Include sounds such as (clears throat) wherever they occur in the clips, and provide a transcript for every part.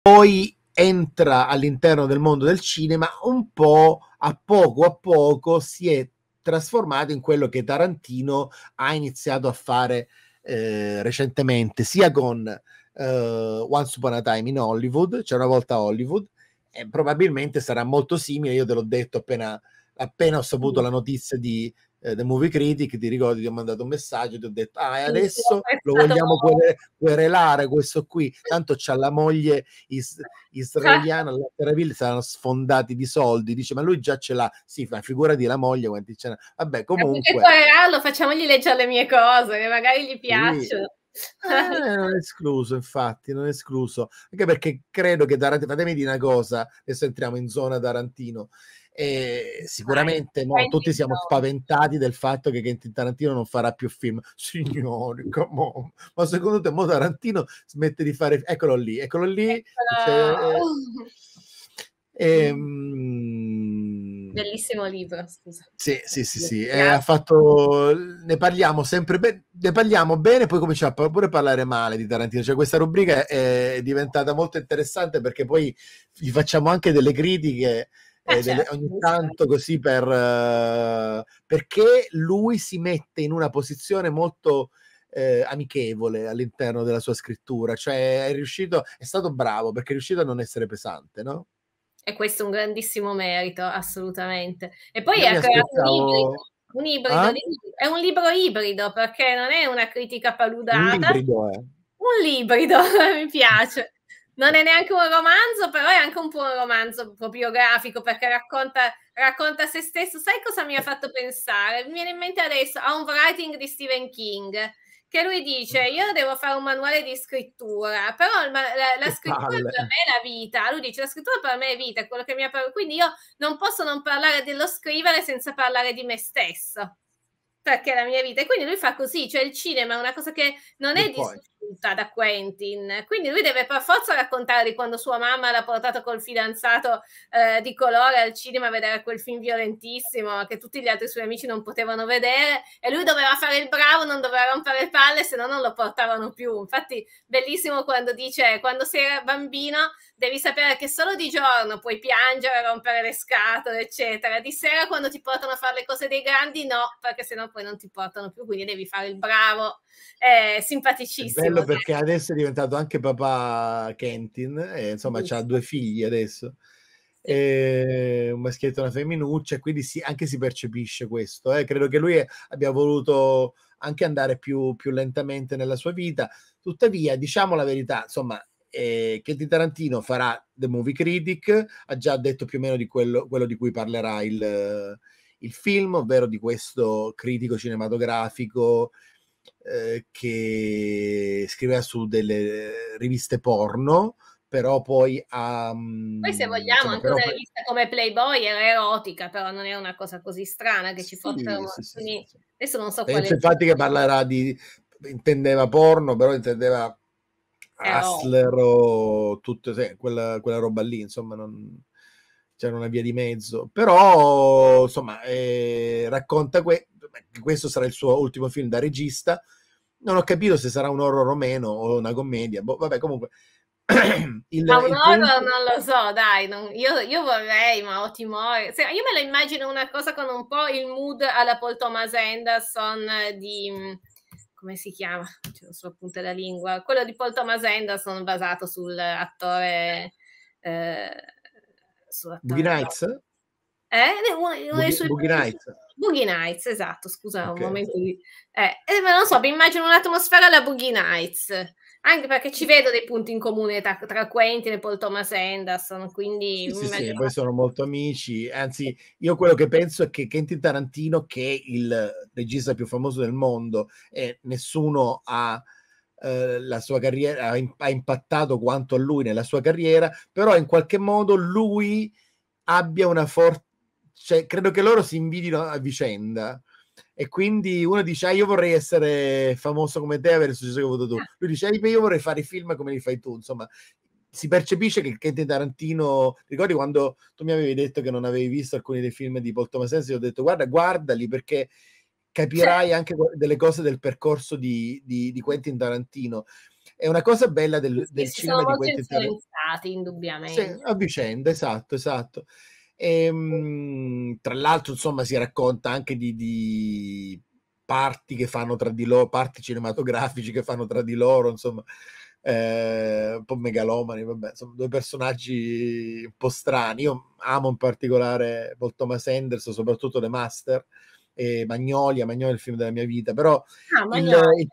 poi entra all'interno del mondo del cinema, un po' a poco a poco si è trasformato in quello che Tarantino ha iniziato a fare eh, recentemente, sia con eh, Once Upon a Time in Hollywood, c'è cioè una volta Hollywood, e probabilmente sarà molto simile, io te l'ho detto appena, appena ho saputo mm. la notizia di, eh, The Movie Critic, ti ricordi, ti ho mandato un messaggio, ti ho detto, ah, adesso lo vogliamo querelare questo qui, tanto c'ha la moglie is, israeliana, alla Teraville saranno sfondati di soldi, dice, ma lui già ce l'ha, sì, ma figurati la moglie quanti ce vabbè, eh, comunque... Querello, ah, facciamogli leggere le mie cose, che magari gli piacciono. Sì. Eh, non è escluso, infatti, non è escluso. Anche perché credo che Tarantino, fatemi dire una cosa, adesso entriamo in zona Tarantino, e sicuramente no, tutti siamo spaventati del fatto che Quentin Tarantino non farà più film. (laughs) Signori, ma secondo te mo Tarantino smette di fare... Eccolo lì, eccolo lì. Eccolo... E, eh, um... (laughs) Ehm, Bellissimo libro, scusa. Sì, sì, sì, sì. Eh, ha fatto... Ne parliamo sempre bene, ne parliamo bene, poi cominciamo pure a parlare male di Tarantino. Cioè, questa rubrica è diventata molto interessante perché poi gli facciamo anche delle critiche eh, eh certo. delle, ogni tanto così per, uh, perché lui si mette in una posizione molto eh, amichevole all'interno della sua scrittura, cioè è riuscito, è stato bravo perché è riuscito a non essere pesante, no? E questo è un grandissimo merito, assolutamente. E poi Io ecco, è creato un ibrido, ah? è un libro ibrido perché non è una critica paludata. Un ibrido, eh. un librido (laughs) mi piace non è neanche un romanzo, però è anche un po' un romanzo proprio perché racconta, racconta, se stesso. Sai cosa mi ha fatto pensare? Mi viene in mente adesso a un writing di Stephen King che lui dice mm. io devo fare un manuale di scrittura, però il, la, la, scrittura per me è la vita, lui dice la scrittura per me è vita, quello che mi ha parlato, quindi io non posso non parlare dello scrivere senza parlare di me stesso, perché è la mia vita, e quindi lui fa così, cioè il cinema è una cosa che non e è poi. discutibile battuta da Quentin. Quindi lui deve per forza raccontare di quando sua mamma l'ha portato col fidanzato eh, di colore al cinema a vedere quel film violentissimo che tutti gli altri suoi amici non potevano vedere e lui doveva fare il bravo, non doveva rompere le palle, se no non lo portavano più. Infatti bellissimo quando dice quando sei bambino devi sapere che solo di giorno puoi piangere, rompere le scatole, eccetera. Di sera quando ti portano a fare le cose dei grandi no, perché sennò poi non ti portano più, quindi devi fare il bravo è simpaticissimo. È bello perché adesso è diventato anche papà Kentin, e, eh, insomma sì. ha due figli adesso, e ehm, un maschietto e una femminuccia, quindi sì, anche si percepisce questo. Eh. Credo che lui abbia voluto anche andare più, più lentamente nella sua vita. Tuttavia, diciamo la verità, insomma, eh, Tarantino farà The Movie Critic, ha già detto più o meno di quello, quello di cui parlerà il, il film, ovvero di questo critico cinematografico eh, che scriveva su delle riviste porno, però poi ha... Um, poi se vogliamo, insomma, anche una rivista come Playboy era erotica, però non è una cosa così strana che ci sì, fossero... Sì, quindi... sì, Adesso non so quale... Infatti che parlerà di... intendeva porno, però intendeva eh, oh. Hustler o tutto, sì, quella, quella, roba lì, insomma, non, c'era cioè una via di mezzo. Però, insomma, eh, racconta que- questo sarà il suo ultimo film da regista. Non ho capito se sarà un horror o meno o una commedia. Boh, vabbè, comunque. (clears throat) il, ma un horror punto... non lo so, dai, non, io, io, vorrei, ma ho timore. Se, io me la immagino una cosa con un po' il mood alla Paul Thomas Anderson di come si chiama? C'è cioè, sulla punta della lingua. Quello di Paul Thomas Anderson basato sull'attore. Eh, sull'attore Boogie Nights? Eh? Boogie, Boogie Nights. Boogie Nights, esatto, scusa, okay. un momento di... Eh, eh, non so, mi immagino un'atmosfera alla Boogie Nights, anche perché ci vedo dei punti in comune tra, tra Quentin e Paul Thomas Anderson, quindi... Sì, sì, immagino... sì, poi sono molto amici, anzi io quello che penso è che Quentin Tarantino, che è il regista più famoso del mondo, e eh, nessuno ha eh, la sua carriera ha, impattato quanto a lui nella sua carriera, però in qualche modo lui abbia una forte cioè, credo che loro si invidino a vicenda. E quindi uno dice: ah, Io vorrei essere famoso come te, avere il successo che hai avuto tu. Ah. Lui dice: ah, Io vorrei fare i film come li fai tu. Insomma, si percepisce che Quentin Tarantino. Ricordi quando tu mi avevi detto che non avevi visto alcuni dei film di Paul Thomas Anderson? Ho detto: Guarda, guardali perché capirai certo. anche delle cose del percorso di, di, di, Quentin Tarantino. È una cosa bella del, del cinema di Quentin Tarantino. Sono molto indubbiamente. Sì, a vicenda, esatto, esatto. E, ehm, tra l'altro, insomma, si racconta anche di, di parti che fanno tra di loro, parti cinematografici che fanno tra di loro, insomma, eh, un po' megalomani, vabbè, insomma, due personaggi un po' strani. Io amo in particolare Paul Thomas Anderson, soprattutto The Master e Magnolia, Magnolia è il film della mia vita, però ah, il, il,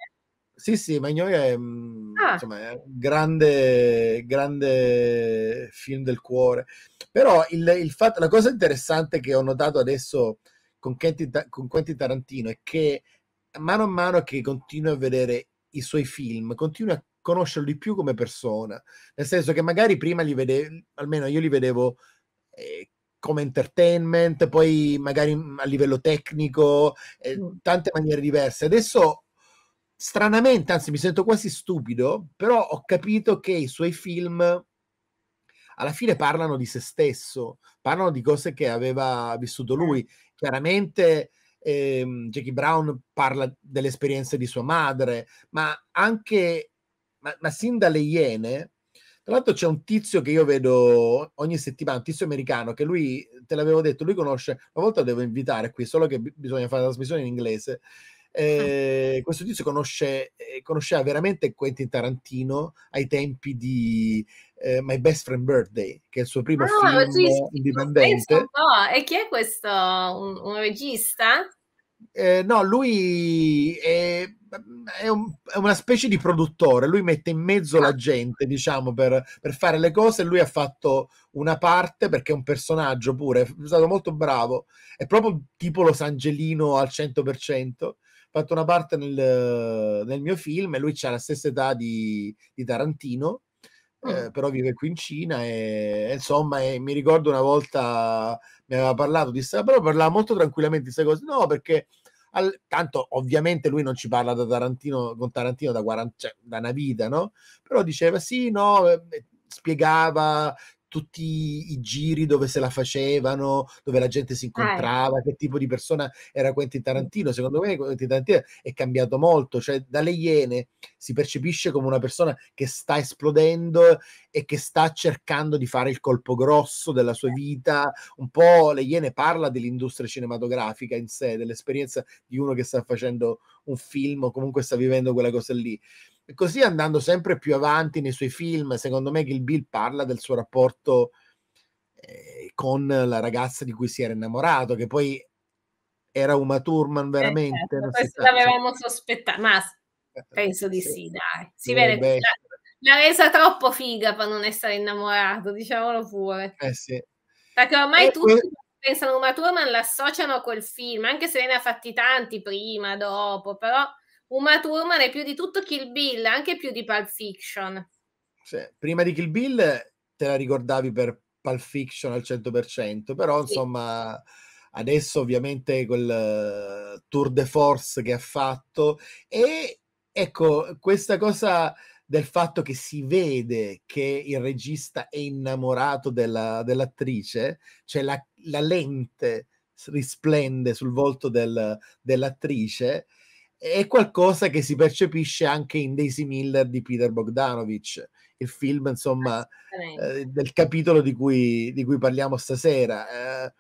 sì, sì, Magnoli è, mm, ah. insomma, è un grande, grande film del cuore. Però il, il fatto, la cosa interessante che ho notato adesso con Quentin, con Quentin Tarantino è che mano a mano che continuo a vedere i suoi film, continuo a conoscerli più come persona. Nel senso che magari prima li vedevo, almeno io li vedevo eh, come entertainment, poi magari mm, a livello tecnico, eh, mm. tante maniere diverse. Adesso stranamente, anzi mi sento quasi stupido, però ho capito che i suoi film alla fine parlano di se stesso, parlano di cose che aveva vissuto mm. lui. Chiaramente ehm, Jackie Brown parla delle esperienze di sua madre, ma anche, ma, ma sin dalle Iene, tra l'altro c'è un tizio che io vedo ogni settimana, un tizio americano, che lui, te l'avevo detto, lui conosce, una volta lo devo invitare qui, solo che b- bisogna fare la trasmissione in inglese, eh, questo tizio conosce, eh, conosceva veramente Quentin Tarantino ai tempi di eh, My Best Friend Birthday, che è il suo primo ah, film sì, sì, indipendente. E chi è questo? Un, un regista? Eh, no, lui è, è, un, è, una specie di produttore, lui mette in mezzo la ah. gente, diciamo, per, per fare le cose. Lui ha fatto una parte perché è un personaggio pure, è stato molto bravo, è proprio tipo Los Angelino al 100% fatto una parte nel, nel mio film e lui ha la stessa età di, di Tarantino, eh, mm. però vive qui in Cina e, insomma e eh, mi ricordo una volta mi aveva parlato di questa, ah, però parlava molto tranquillamente di queste cose, no perché al, tanto ovviamente lui non ci parla da Tarantino, con Tarantino da, 40, cioè, da una vita, no? Però diceva sì, no, eh, spiegava tutti i giri dove se la facevano, dove la gente si eh. incontrava, eh. che tipo di persona era Quentin Tarantino. Secondo me Quentin Tarantino è cambiato molto, cioè dalle Iene si percepisce come una persona che sta esplodendo e che sta cercando di fare il colpo grosso della sua eh. vita. Un po' le Iene parla dell'industria cinematografica in sé, dell'esperienza di uno che sta facendo un film o comunque sta vivendo quella cosa lì. E così andando sempre più avanti nei suoi film, secondo me Gil Bill parla del suo rapporto eh, con la ragazza di cui si era innamorato, che poi era Uma Thurman eh, veramente. Certo, eh, certo, questo l'avevamo sospettato, ma penso di sì, sì dai. Si eh, vede che l'ha, resa troppo figa per non essere innamorato, diciamolo pure. Eh sì. Perché ormai e eh, tutti que- pensano Uma Thurman l'associano a quel film, anche se ne ha fatti tanti prima, dopo, però Uma Thurman è più di tutto Kill Bill, anche più di Pulp Fiction. Sì, prima di Kill Bill te la ricordavi per Pulp Fiction al 100%, però sì. insomma adesso ovviamente quel uh, tour de force che ha fatto e ecco questa cosa del fatto che si vede che il regista è innamorato della, dell'attrice, cioè la, la, lente risplende sul volto del, dell'attrice è qualcosa che si percepisce anche in Daisy Miller di Peter Bogdanovich, il film insomma eh, del capitolo di cui, di cui parliamo stasera. Eh,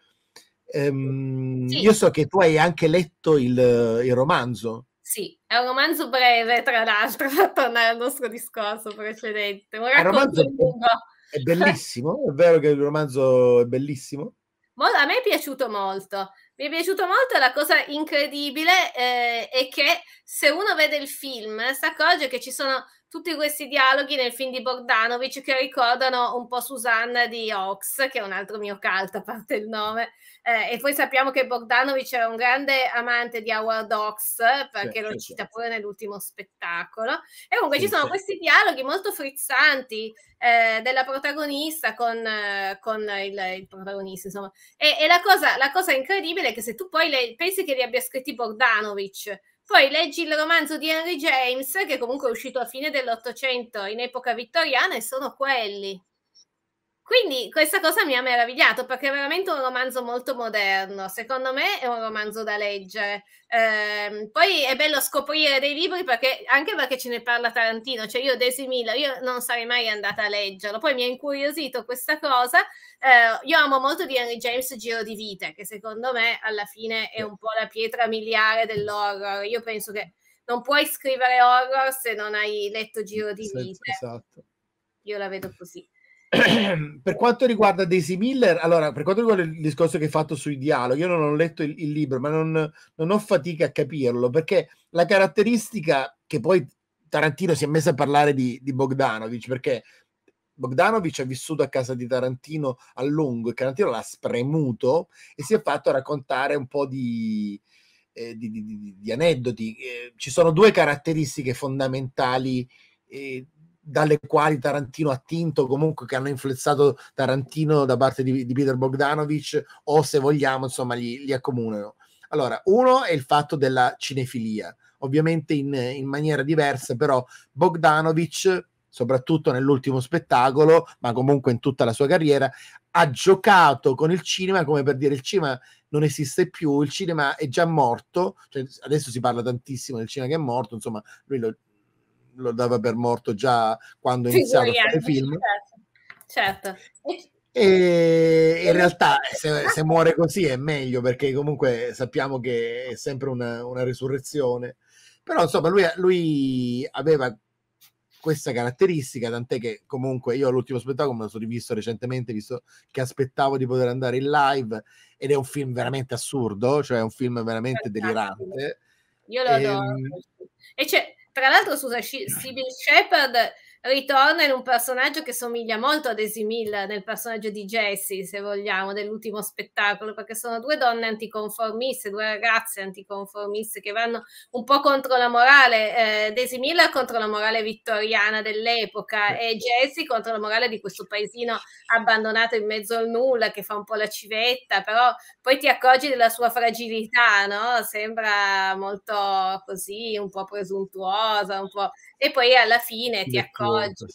ehm, sì. Io so che tu hai anche letto il, il, romanzo. Sì, è un romanzo breve, tra l'altro, (laughs) per tornare al nostro discorso precedente. Un romanzo è, è bellissimo, è vero che il romanzo è bellissimo? A me è piaciuto molto. Mi è piaciuto molto, la cosa incredibile eh, è che se uno vede il film si accorge che ci sono tutti questi dialoghi nel film di Bogdanovic che ricordano un po' Susanna di Ox, che è un altro mio cult a parte il nome. Eh, e poi sappiamo che Bogdanovic era un grande amante di Howard Ox, perché sì, lo sì, cita sì. pure nell'ultimo spettacolo. E comunque ci sono questi dialoghi molto frizzanti eh, della protagonista con, con il, il, protagonista, insomma. E, e la, cosa, la, cosa, incredibile è che se tu poi le, pensi che li abbia scritti Bogdanovic, poi leggi il romanzo di Henry James, che comunque è uscito a fine dell'Ottocento in epoca vittoriana, e sono quelli. Quindi questa cosa mi ha meravigliato perché è veramente un romanzo molto moderno, secondo me è un romanzo da leggere. Ehm, poi è bello scoprire dei libri perché, anche perché ce ne parla Tarantino, cioè io Desi Miller, io non sarei mai andata a leggerlo, poi mi ha incuriosito questa cosa. Eh, io amo molto di Henry James Giro di Vite, che secondo me alla fine è un po' la pietra miliare dell'horror. Io penso che non puoi scrivere horror se non hai letto Giro di Vite. Esatto. Io la vedo così. (clears throat) per quanto riguarda Daisy Miller, allora, per quanto riguarda il discorso che hai fatto sui dialoghi, io non ho letto il, il libro, ma non, non, ho fatica a capirlo, perché la caratteristica che poi Tarantino si è messo a parlare di, di Bogdanovic, perché Bogdanovic ha vissuto a casa di Tarantino a lungo e Tarantino l'ha spremuto e si è fatto raccontare un po' di, eh, di, di, di aneddoti. Eh, ci sono due caratteristiche fondamentali eh, dalle quali Tarantino ha tinto, comunque che hanno influenzato Tarantino da parte di, di Peter Bogdanovich o se vogliamo, insomma, li, li, accomunano. Allora, uno è il fatto della cinefilia, ovviamente in, in maniera diversa, però Bogdanovich, soprattutto nell'ultimo spettacolo, ma comunque in tutta la sua carriera, ha giocato con il cinema come per dire il cinema non esiste più, il cinema è già morto, cioè, adesso si parla tantissimo del cinema che è morto, insomma, lui lo, lo dava per morto già quando iniziava a fare eh, film. Certo. certo. E in realtà certo. se, se, muore così è meglio perché comunque sappiamo che è sempre una, una risurrezione. Però insomma lui, lui aveva questa caratteristica, tant'è che comunque io l'ultimo spettacolo me lo sono rivisto recentemente, visto che aspettavo di poter andare in live ed è un film veramente assurdo, cioè è un film veramente delirante. Io lo adoro. E, ehm, e c'è, tra l'altro, scusa, Sibyl Shepard ritorna in un personaggio che somiglia molto ad Daisy nel personaggio di Jessie, se vogliamo, dell'ultimo spettacolo, perché sono due donne anticonformiste, due ragazze anticonformiste che vanno un po' contro la morale, eh, Daisy contro la morale vittoriana dell'epoca e Jessie contro la morale di questo paesino abbandonato in mezzo al nulla che fa un po' la civetta, però poi ti accorgi della sua fragilità, no? Sembra molto così, un po' presuntuosa, un po' e poi alla fine ti accorgi.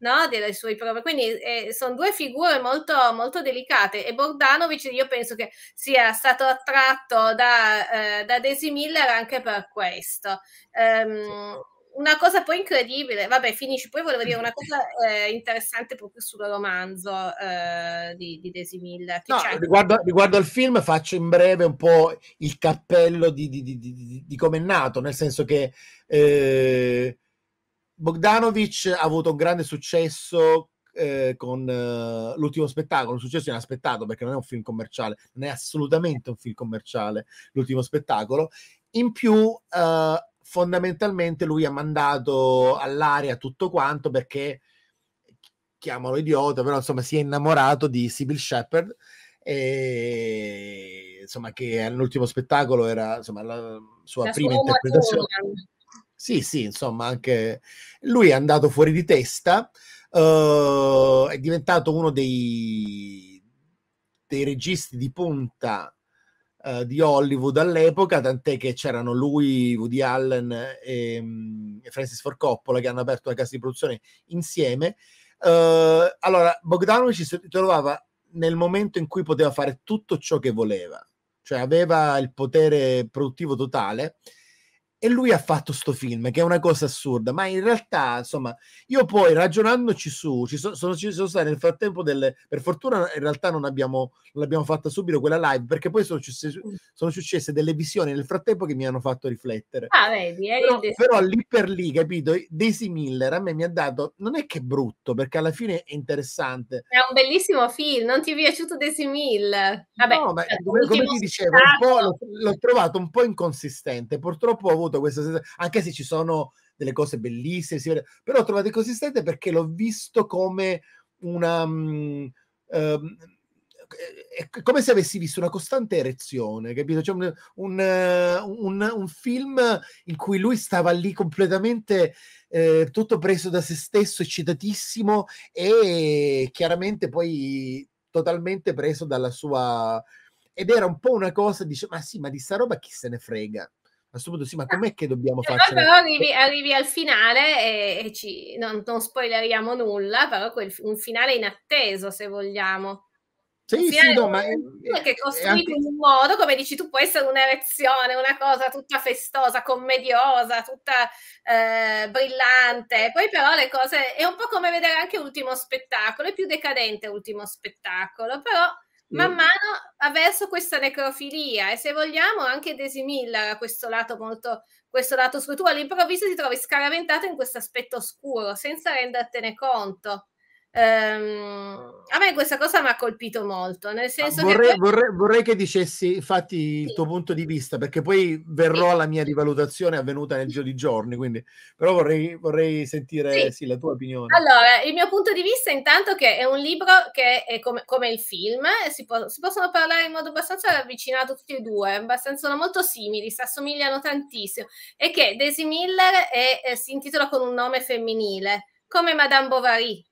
No, delle sue prove. Quindi eh, sono due figure molto, molto delicate e Bordanovic io penso che sia stato attratto da, eh, da Daisy Miller anche per questo. Um, una cosa poi incredibile, vabbè finisci, poi volevo dire una cosa eh, interessante proprio sul romanzo eh, di, di Daisy Miller. No, riguardo, riguardo, al film faccio in breve un po' il cappello di, di, di, di come è nato, nel senso che eh, Bogdanovic ha avuto un grande successo eh, con eh, l'ultimo spettacolo, un successo inaspettato perché non è un film commerciale, non è assolutamente un film commerciale l'ultimo spettacolo. In più, eh, fondamentalmente lui ha mandato all'aria tutto quanto perché chiamalo idiota, però insomma si è innamorato di Sybil Shepard e insomma che all'ultimo spettacolo era insomma la sua la prima interpretazione. Matura sì, sì, insomma, anche lui è andato fuori di testa, uh, è diventato uno dei, dei registi di punta uh, di Hollywood all'epoca, tant'è che c'erano lui, Woody Allen e, um, Francis Ford Coppola che hanno aperto la casa di produzione insieme. Uh, allora, Bogdanovich si trovava nel momento in cui poteva fare tutto ciò che voleva, cioè aveva il potere produttivo totale e lui ha fatto sto film che è una cosa assurda ma in realtà insomma io poi ragionandoci su ci sono, sono, ci sono state nel frattempo delle per fortuna in realtà non abbiamo non l'abbiamo fatta subito quella live perché poi sono, successe, mm. sono successe delle visioni nel frattempo che mi hanno fatto riflettere ah vedi però, però lì per lì capito Daisy Miller a me mi ha dato non è che brutto perché alla fine è interessante è un bellissimo film non ti è piaciuto Daisy Miller Vabbè, no ma cioè, come, come ti dicevo l'ho, l'ho trovato un po' inconsistente purtroppo ho avuto avuto questa sensazione, anche se ci sono delle cose bellissime, vede, però ho trovato inconsistente perché l'ho visto come una... um, è come se avessi visto una costante erezione, capito? Cioè un, un, un, un film in cui lui stava lì completamente eh, tutto preso da se stesso, eccitatissimo e chiaramente poi totalmente preso dalla sua... Ed era un po' una cosa, dice, ma sì, ma di sta roba chi se ne frega? a questo punto sì, ma ah. com'è che dobbiamo cioè, fare? Però arrivi, arrivi, al finale e, e ci, non, non, spoileriamo nulla, però quel, un finale inatteso se vogliamo. Sì, sì, no, ma è, che costruito anche... in un modo, come dici tu, può essere un'erezione, una cosa tutta festosa, commediosa, tutta eh, brillante. Poi però le cose è un po' come vedere anche l'ultimo Spettacolo, è più decadente l'ultimo Spettacolo, però man mm. mano ha verso questa necrofilia e se vogliamo anche Desi Miller ha questo lato molto questo lato oscuro tu all'improvviso ti trovi scaraventato in questo aspetto oscuro senza rendertene conto Um, a me questa cosa mi ha colpito molto, nel ah, senso vorrei, che... Poi... Vorrei, vorrei, che dicessi infatti sì. il tuo punto di vista, perché poi verrò sì. alla mia rivalutazione avvenuta nel giro di giorni, quindi... però vorrei, vorrei sentire sì. la tua opinione. Allora, il mio punto di vista intanto che è un libro che è come, come il film, eh, si, può, si, possono parlare in modo abbastanza ravvicinato tutti e due, sono molto simili, si assomigliano tantissimo, e che Daisy Miller è, eh, si intitola con un nome femminile, come Madame Bovary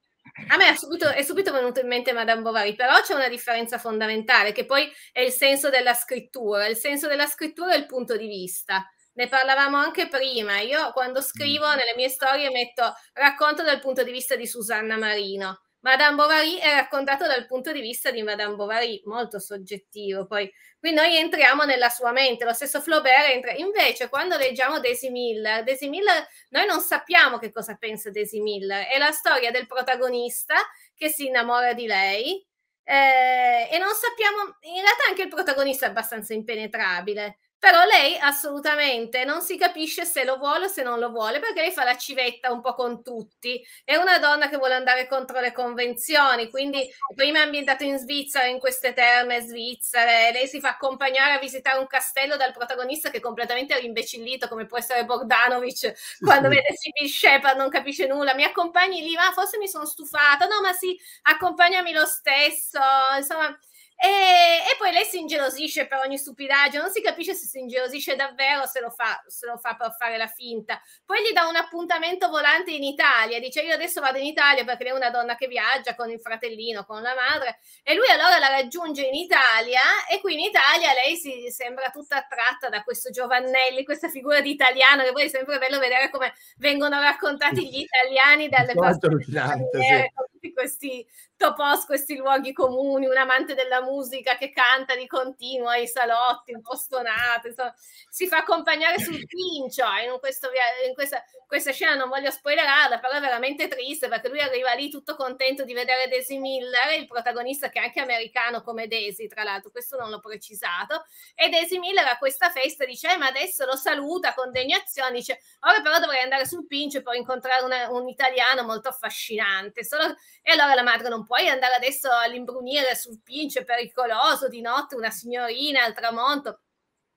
a me è subito, è subito venuto in mente Madame Bovary, però c'è una differenza fondamentale che poi è il senso della scrittura. Il senso della scrittura è il punto di vista ne parlavamo anche prima. Io quando scrivo mm. nelle mie storie metto racconto dal punto di vista di Susanna Marino. Madame Bovary è raccontato dal punto di vista di Madame Bovary, molto soggettivo, poi Qui noi entriamo nella sua mente, lo stesso Flaubert entra. Invece, quando leggiamo Daisy Miller, Daisy Miller, noi non sappiamo che cosa pensa Daisy Miller. È la storia del protagonista che si innamora di lei eh, e non sappiamo, in realtà anche il protagonista è abbastanza impenetrabile. Però lei assolutamente non si capisce se lo vuole o se non lo vuole, perché lei fa la civetta un po' con tutti. È una donna che vuole andare contro le convenzioni, quindi prima è ambientata in Svizzera, in queste terme svizzere, lei si fa accompagnare a visitare un castello dal protagonista che è completamente rimbecillito, come può essere Bogdanovic, quando vede Sibyl Shepard non capisce nulla. Mi accompagni lì, ma forse mi sono stufata, no ma sì, accompagnami lo stesso, insomma e, e, poi lei si ingelosisce per ogni stupidaggine, non si capisce se si ingelosisce davvero o se, se lo fa, per fare la finta. Poi gli dà un appuntamento volante in Italia, dice io adesso vado in Italia perché lei è una donna che viaggia con il fratellino, con la madre, e lui allora la raggiunge in Italia e qui in Italia lei si sembra tutta attratta da questo Giovannelli, questa figura di italiano, che poi è sempre bello vedere come vengono raccontati gli italiani dalle persone. Sì questi topos, questi luoghi comuni, un amante della musica che canta di continuo ai salotti, un po' stonato, insomma, si fa accompagnare sul pincio in, questo, in questa, questa, scena, non voglio spoilerarla, però è veramente triste perché lui arriva lì tutto contento di vedere Daisy Miller, il protagonista che è anche americano come Daisy, tra l'altro, questo non l'ho precisato, e Daisy Miller a questa festa dice, eh, ma adesso lo saluta con degnazione, dice, ora però dovrei andare sul pincio e poi incontrare una, un italiano molto affascinante, solo e allora la madre non puoi andare adesso all'imbrunire sul pince pericoloso di notte una signorina al tramonto.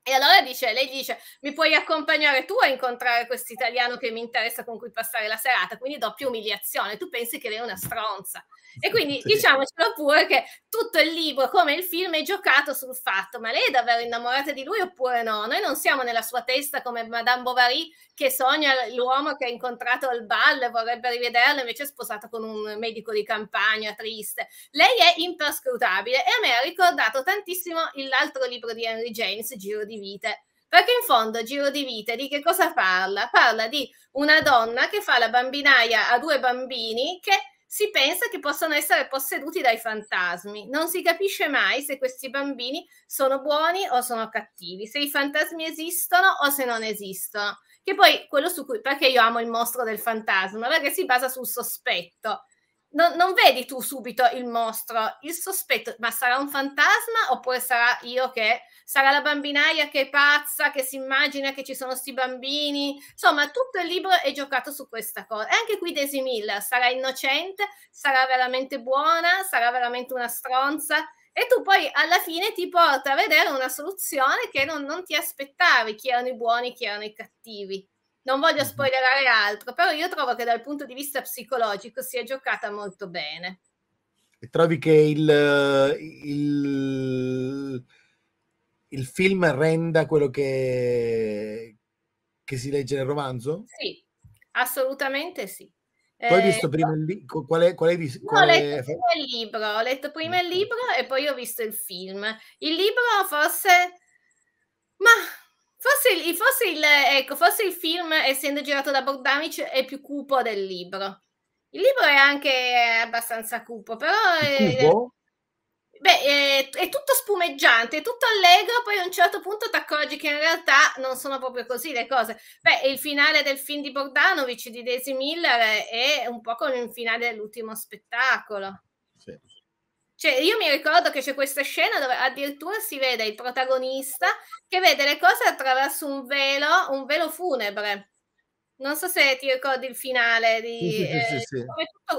E allora dice, lei dice, mi puoi accompagnare tu a incontrare questo italiano che mi interessa con cui passare la serata, quindi doppia umiliazione, tu pensi che lei è una stronza. E quindi sì. diciamocelo pure che tutto il libro, come il film, è giocato sul fatto, ma lei è davvero innamorata di lui oppure no? Noi non siamo nella sua testa come Madame Bovary che sogna l'uomo che ha incontrato al ballo e vorrebbe rivederlo, invece è sposato con un medico di campagna triste. Lei è imperscrutabile e a me ha ricordato tantissimo l'altro libro di Henry James, Giro di vite. Perché in fondo Giro di Vite di che cosa parla? Parla di una donna che fa la bambinaia a due bambini che si pensa che possano essere posseduti dai fantasmi. Non si capisce mai se questi bambini sono buoni o sono cattivi, se i fantasmi esistono o se non esistono. Che poi quello su cui, perché io amo il mostro del fantasma, perché si basa sul sospetto non, non, vedi tu subito il mostro, il sospetto, ma sarà un fantasma oppure sarà io che sarà la bambinaia che è pazza, che si immagina che ci sono sti bambini. Insomma, tutto il libro è giocato su questa cosa. E anche qui Daisy Miller sarà innocente, sarà veramente buona, sarà veramente una stronza. E tu poi alla fine ti porta a vedere una soluzione che non, non ti aspettavi, chi erano i buoni, chi erano i cattivi non voglio mhm. spoilerare altro, però io trovo che dal punto di vista psicologico sia giocata molto bene. E trovi che il, eh, il, il film renda quello che, che, si legge nel romanzo? Sì, assolutamente sì. Tu hai eh, visto prima il libro? Qual è, qual è, qual è... Ho, letto il libro, ho letto prima il libro e poi ho visto il film. Il libro forse... Ma Forse, forse, il, ecco, forse, il, film, essendo girato da Bogdamic, è più cupo del libro. Il libro è anche abbastanza cupo, però è, cupo? Beh, è, è, tutto spumeggiante, è tutto allegro, poi a un certo punto ti accorgi che in realtà non sono proprio così le cose. Beh, il finale del film di Bogdanovic di Daisy Miller è un po' come il finale dell'ultimo spettacolo. Sì. Cioè, io mi ricordo che c'è questa scena dove addirittura si vede il protagonista che vede le cose attraverso un velo, un velo funebre. Non so se ti ricordi il finale di... Sì, eh, sì, sì,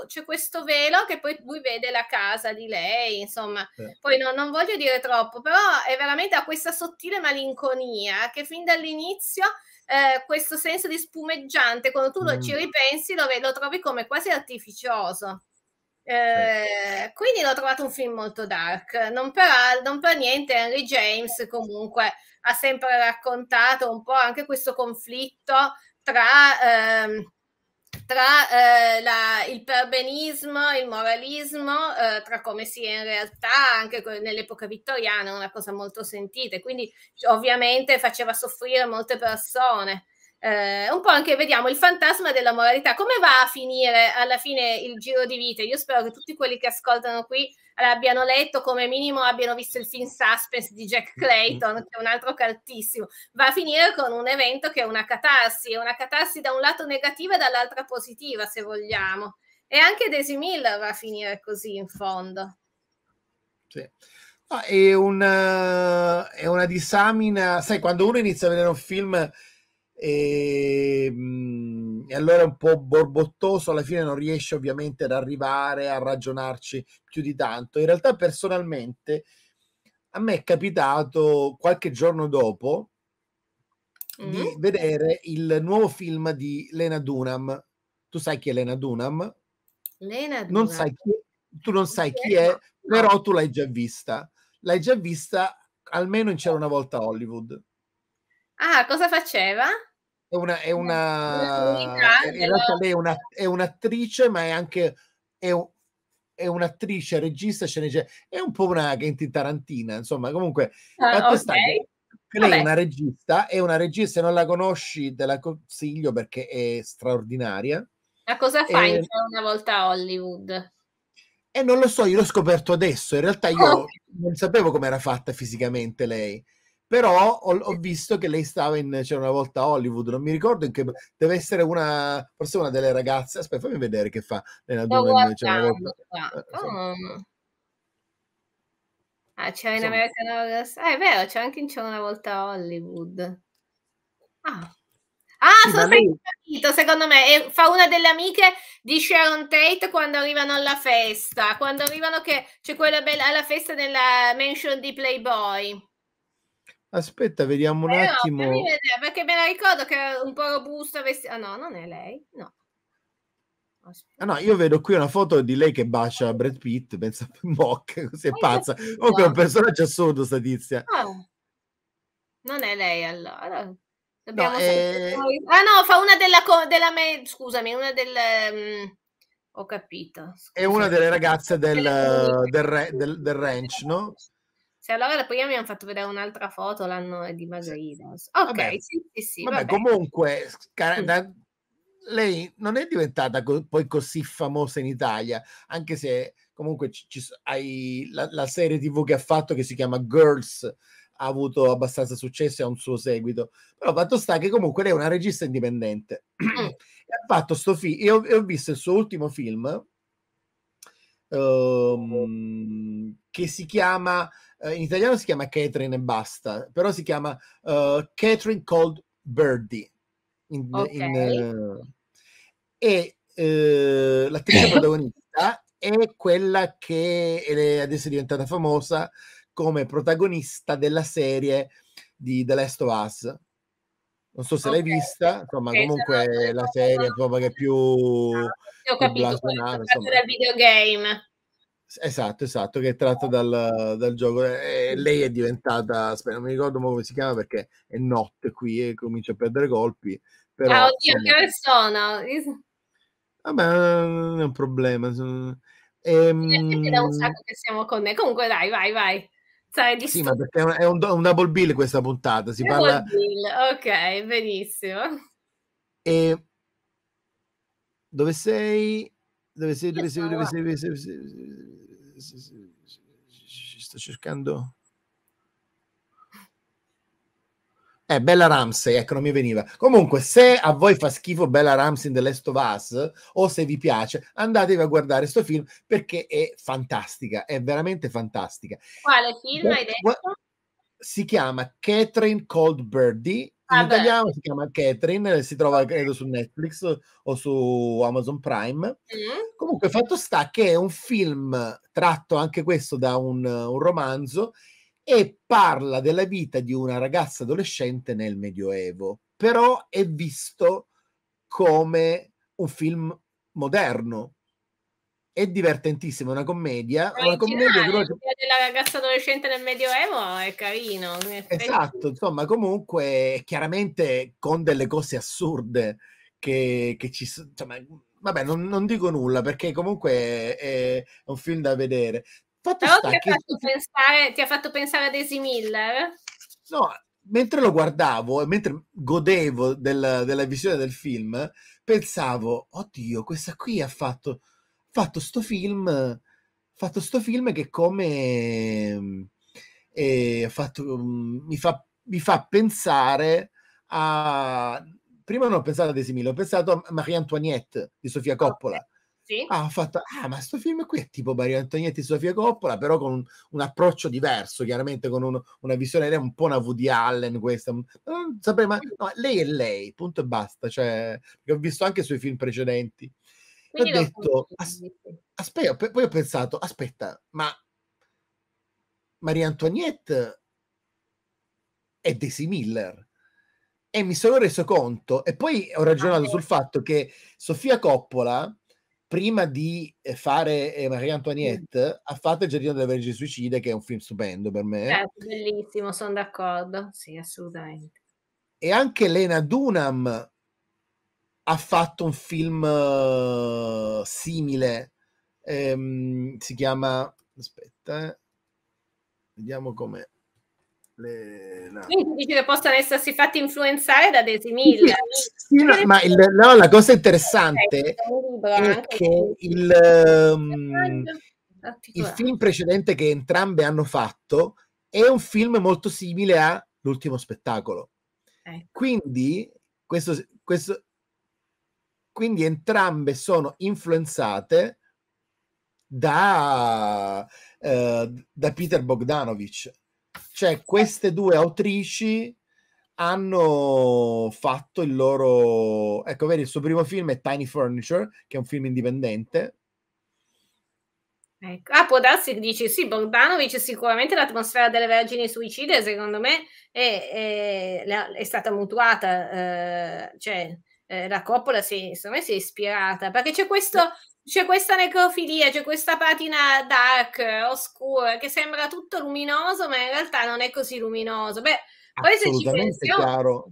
c'è questo velo che poi lui vede la casa di lei, insomma. Poi no, non voglio dire troppo, però è veramente a questa sottile malinconia che fin dall'inizio eh, questo senso di spumeggiante, quando tu mm. lo ci ripensi, lo, lo trovi come quasi artificioso. Eh, quindi l'ho trovato un film molto dark, non per, non per, niente Henry James comunque ha sempre raccontato un po' anche questo conflitto tra, ehm, tra eh, la, il perbenismo, il moralismo, eh, tra come si è in realtà anche nell'epoca vittoriana, una cosa molto sentita, quindi ovviamente faceva soffrire molte persone. Eh, un po' anche vediamo il fantasma della moralità, come va a finire alla fine il giro di vite? Io spero che tutti quelli che ascoltano qui l'abbiano letto, come minimo abbiano visto il film Suspense di Jack mm-hmm. Clayton, che è un altro cartissimo. Va a finire con un evento che è una catarsi, una catarsi da un lato negativa e dall'altra positiva, se vogliamo. E anche Daisy Miller va a finire così, in fondo. Sì. Ah, no, eh, è, una, è una disamina, eh, sai, quando uno inizia a vedere un film e, mm, e, allora è un po' borbottoso, alla fine non riesce ovviamente ad arrivare a ragionarci più di tanto. In realtà personalmente a me è capitato qualche giorno dopo mm-hmm. di vedere il nuovo film di Lena Dunham. Tu sai chi è Lena Dunham? Lena Dunham. Non sai chi, tu non sai chi è, però tu l'hai già vista. L'hai già vista almeno in C'era una volta a Hollywood. Ah, cosa faceva? è una, è una in realtà lei è, una, è un'attrice, ma è anche è, un, è un'attrice, regista, sceneggiatura, è un po' una Quentin Tarantina, insomma, comunque ah, okay. lei è una regista, è una regista, se non la conosci te la consiglio perché è straordinaria. Ma cosa fai e... una volta a Hollywood? E non lo so, io l'ho scoperto adesso, in realtà io (laughs) oh. non sapevo come era fatta fisicamente lei però ho, ho, visto che lei stava in c'era una volta a Hollywood non mi ricordo in che deve essere una forse una delle ragazze aspetta fammi vedere che fa nella Dunan c'era una volta oh. ah c'era in American Horror ah è vero c'è anche in c'era una volta a Hollywood ah Ah, sì, sono capito, secondo me. E fa una delle amiche di Sharon Tate quando arrivano alla festa. Quando arrivano che c'è quella bella alla festa della mansion di Playboy. Aspetta, vediamo un eh attimo. Vedere, perché me la ricordo che era un po' robusta. Vesti... Ah, no, non è lei. No. Ah, no, io vedo qui una foto di lei che bacia Brad Pitt. Pensa, mock, (laughs) così è pazza. Comunque, è un personaggio assurdo, sta tizia. No. Ah. Non è lei, allora. Dobbiamo no, eh... Ah, no, fa una della. della me... Scusami, una del. Um... Ho capito. Scusami. È una delle ragazze del, eh, del, del, del ranch, no? Se allora poi mi hanno fatto vedere un'altra foto l'anno di Margaritas. Ok, vabbè. sì, sì, sì. Vabbè, vabbè. comunque, car- mm. da- lei non è diventata co- poi così famosa in Italia, anche se comunque ci, ci, hai la, la, serie tv che ha fatto che si chiama Girls ha avuto abbastanza successo e ha un suo seguito però fatto sta che comunque lei è una regista indipendente mm. (clears throat) ha fatto sto film io, io, ho visto il suo ultimo film um, che si chiama eh, in italiano si chiama Catherine e basta, però si chiama uh, Catherine Cold Birdie. In, okay. in, uh, eh, e uh, l'attrice (laughs) protagonista è quella che è adesso è diventata famosa come protagonista della serie di The Last of Us. Non so se okay. l'hai vista, insomma, okay, comunque la serie insomma, che è più... Sì, ah, ho capito, blasonata, dal videogame. Esatto, esatto, che è tratta dal, dal gioco. E lei è diventata, aspetta, non mi ricordo come si chiama perché è notte qui e comincia a perdere colpi. Però, ah, oddio, insomma, che persona! Vabbè, non è un problema. Ehm... È un sacco che siamo con me. Comunque dai, vai, vai. Sai, sì, ma perché è un, un, double bill questa puntata. Si double parla... bill, ok, benissimo. E... Dove sei? Dove sei? Dove sei? Dove sei? Dove sei? Dove sei? Sto cercando. Eh, Bella Ramsey, ecco, non mi veniva. Comunque, se a voi fa schifo Bella Ramsey in The Last of Us, o se vi piace, andatevi a guardare questo film perché è fantastica, è veramente fantastica. Quale film hai detto? Si chiama Catherine Cold Birdie in italiano si chiama Catherine, eh, si trova credo su Netflix o su Amazon Prime. Mm. Comunque, fatto sta che è un film tratto anche questo da un, un romanzo e parla della vita di una ragazza adolescente nel Medioevo, però è visto come un film moderno, è divertentissimo, è una commedia. È una commedia però... della ragazza adolescente nel Medioevo è carino. È esatto, insomma, comunque, chiaramente con delle cose assurde che, che ci sono. Cioè, vabbè, non, non, dico nulla perché comunque è, è un film da vedere. Fatto Però sta, ti, ha fatto pensare, ti ha fatto pensare a Daisy Miller? No, mentre lo guardavo e mentre godevo del, della visione del film, pensavo, oddio, questa qui ha fatto fatto sto film, fatto sto film che come eh, fatto, mm, mi, fa, mi, fa, pensare a... Prima non ho pensato ad Esimile, ho pensato a Marie Antoinette di Sofia Coppola. Sì. Ah, ho fatto, ah, ma sto film qui è tipo Maria Antonietti e Sofia Coppola, però con un, un approccio diverso, chiaramente con un, una visione, è un po' una Woody Allen questa, non saprei, ma no, lei è lei, punto e basta, cioè, ho visto anche i suoi film precedenti. Quindi ho detto, as- aspetta, poi ho pensato, aspetta, ma Maria Antoinette è Daisy Miller e mi sono reso conto e poi ho ragionato ah, sul fatto che Sofia Coppola prima di eh, fare eh, Maria Antoinette, mm. ha fatto Il giardino della Vergine Suicida, che è un film stupendo per me certo, bellissimo, sono d'accordo sì assolutamente e anche Lena Dunham ha fatto un film uh, simile, ehm, si chiama, aspetta, eh. vediamo come. Le, no. Quindi dici che possono essersi fatti influenzare da Desi Miller. (laughs) Sì, no, ma il, no, la cosa interessante eh, è che il, um, il film precedente che entrambe hanno fatto è un film molto simile a L'ultimo spettacolo. Ecco. Quindi questo, questo, quindi entrambe sono influenzate da, eh, da Peter Bogdanovich. Cioè queste due autrici hanno fatto il loro... Ecco, vedi, il suo primo film è Tiny Furniture, che è un film indipendente, Ecco. Ah, può darsi che dici sì, Bogdanovich sicuramente l'atmosfera delle vergini suicide secondo me è, è, è stata mutuata, eh, cioè eh, la coppola si, secondo si è ispirata perché c'è, questo, c'è questa necrofilia, c'è questa patina dark, oscura, che sembra tutto luminoso, ma in realtà non è così luminoso. Beh, poi se ci pensiamo,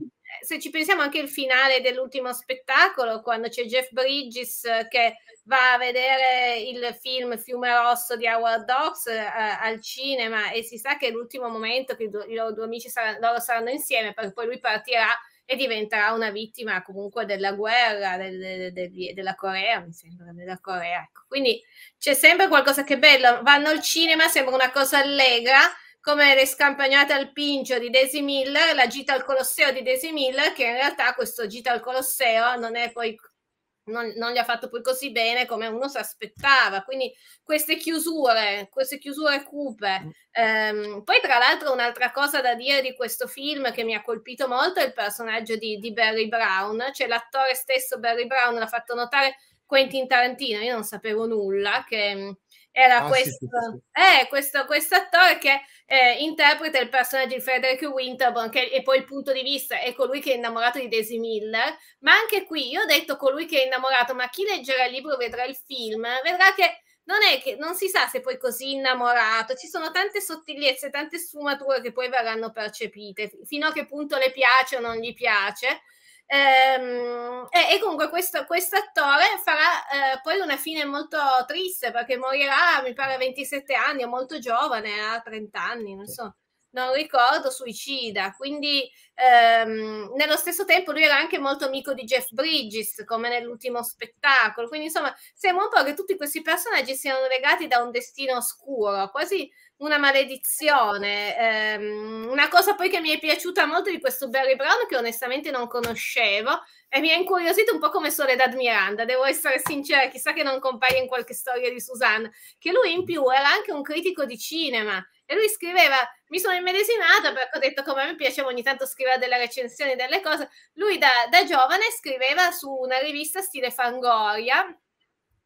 se ci pensiamo anche il finale dell'ultimo spettacolo, quando c'è Jeff Bridges che va a vedere il film Fiume Rosso di Howard Dogs eh, al cinema e si sa che è l'ultimo momento che i, loro due amici sar- loro saranno insieme, perché poi lui partirà e diventerà una vittima comunque della guerra del, del, della Corea, mi sembra, della Corea. Ecco. Quindi c'è sempre qualcosa che è bello, vanno al cinema, sembra una cosa allegra, come le scampagnate al Pincio di Daisy Miller, la gita al Colosseo di Daisy Miller, che in realtà questo gita al Colosseo non è poi non, non gli ha fatto poi così bene come uno si aspettava. Quindi queste chiusure, queste chiusure cupe. Mm. Ehm, poi, tra l'altro, un'altra cosa da dire di questo film che mi ha colpito molto è il personaggio di, di Barry Brown, cioè l'attore stesso Barry Brown l'ha fatto notare Quentin Tarantino. Io non sapevo nulla che era ah, questo, sì, sì, eh, questo, questo, attore che eh, interpreta il personaggio di Frederick Winterborn che è poi il punto di vista è colui che è innamorato di Daisy Miller ma anche qui io ho detto colui che è innamorato ma chi leggerà il libro vedrà il film vedrà che non è che non si sa se poi così innamorato, ci sono tante sottigliezze, tante sfumature che poi verranno percepite, fino a che punto le piace o non gli piace, Ehm, e, e, comunque questo attore farà eh, poi una fine molto triste perché morirà, mi pare, a 27 anni, è molto giovane, ha 30 anni, non so. Non ricordo, suicida. Quindi, ehm, nello stesso tempo, lui era anche molto amico di Jeff Bridges, come nell'ultimo spettacolo. Quindi, insomma, sembra un po' che tutti questi personaggi siano legati da un destino oscuro, quasi una maledizione. Um, una cosa poi che mi è piaciuta molto di questo Barry Brown, che onestamente non conoscevo, e mi ha incuriosito un po' come Soledad Miranda, devo essere sincera, chissà che non compaia in qualche storia di Suzanne, che lui in più era anche un critico di cinema. E lui scriveva, mi sono immedesimata perché ho detto come a me piaceva ogni tanto scrivere delle recensioni, delle cose. Lui da, da giovane scriveva su una rivista stile Fangoria,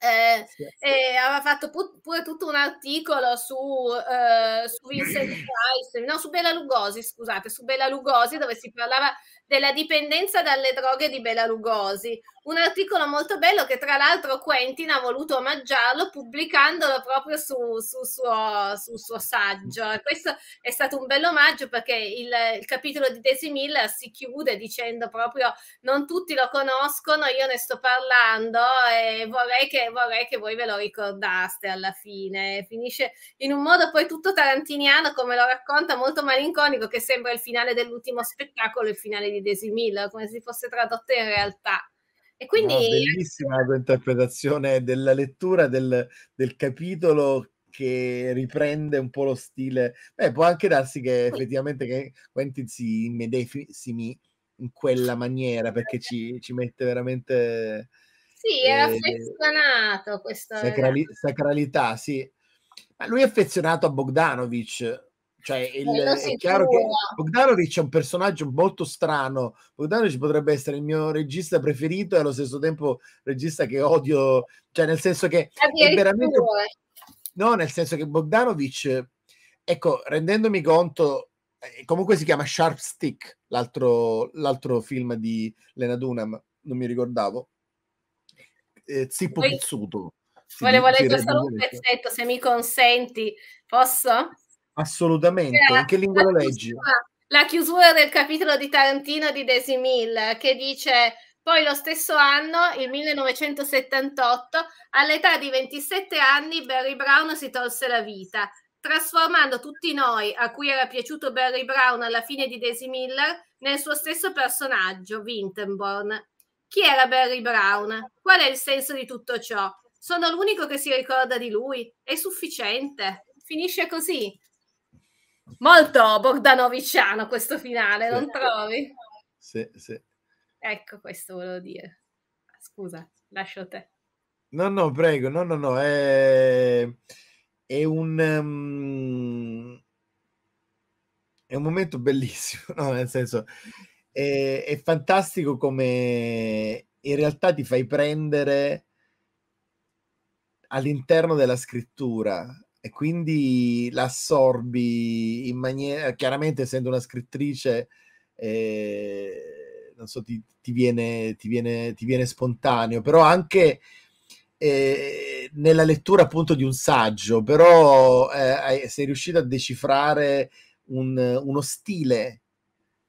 eh, sì, e aveva fatto pu- pure tutto un articolo su, eh, su Vincent (clears throat) Price, no, su Bela Lugosi, scusate, su Bela Lugosi, dove si parlava della dipendenza dalle droghe di Bela Lugosi un articolo molto bello che tra l'altro Quentin ha voluto omaggiarlo pubblicandolo proprio sul su suo, su suo, saggio. Questo è stato un bello omaggio perché il, il, capitolo di Daisy Miller si chiude dicendo proprio non tutti lo conoscono, io ne sto parlando e vorrei che, vorrei che voi ve lo ricordaste alla fine. Finisce in un modo poi tutto tarantiniano come lo racconta, molto malinconico che sembra il finale dell'ultimo spettacolo, il finale di Daisy Miller, come se fosse tradotto in realtà. E quindi... No, bellissima la tua interpretazione della lettura del, del capitolo che riprende un po' lo stile. Beh, può anche darsi che effettivamente che Quentin si immedesimi in quella maniera perché ci, ci mette veramente. Sì, è eh, affezionato questo. Sacrali- sacralità, sì. Ma lui è affezionato a Bogdanovic. Cioè, eh, il, è chiaro che Bogdanovic è un personaggio molto strano. Bogdanovic potrebbe essere il mio regista preferito e allo stesso tempo regista che odio, cioè nel senso che eh, è veramente eh. No, nel senso che Bogdanovic ecco, rendendomi conto comunque si chiama Sharp Stick, l'altro, l'altro film di Lena Dunham, non mi ricordavo. Eh, Zippo Poi... Pizzuto. Volevo leggere solo un pezzetto, se mi consenti. Posso? Assolutamente. Era In che lingua lo leggi? La chiusura del capitolo di Tarantino di Desi Mill che dice poi lo stesso anno, il 1978, all'età di 27 anni Barry Brown si tolse la vita, trasformando tutti noi, a cui era piaciuto Barry Brown alla fine di Daisy Miller, nel suo stesso personaggio, Winterborn. Chi era Barry Brown? Qual è il senso di tutto ciò? Sono l'unico che si ricorda di lui? È sufficiente? Finisce così. Molto Bogdanoviciano questo finale, sì. non trovi? Sì, sì. Ecco, questo volevo dire. Ah, scusa, lascio te. No, no, prego, no, no, no, è, è un... Um... È un momento bellissimo, (laughs) no? nel senso è, è fantastico come in realtà ti fai prendere all'interno della scrittura e quindi l'assorbi in maniera chiaramente essendo una scrittrice eh, non so ti, ti, viene, ti, viene, ti, viene, spontaneo però anche eh, nella lettura appunto di un saggio però eh, sei riuscito a decifrare un, uno stile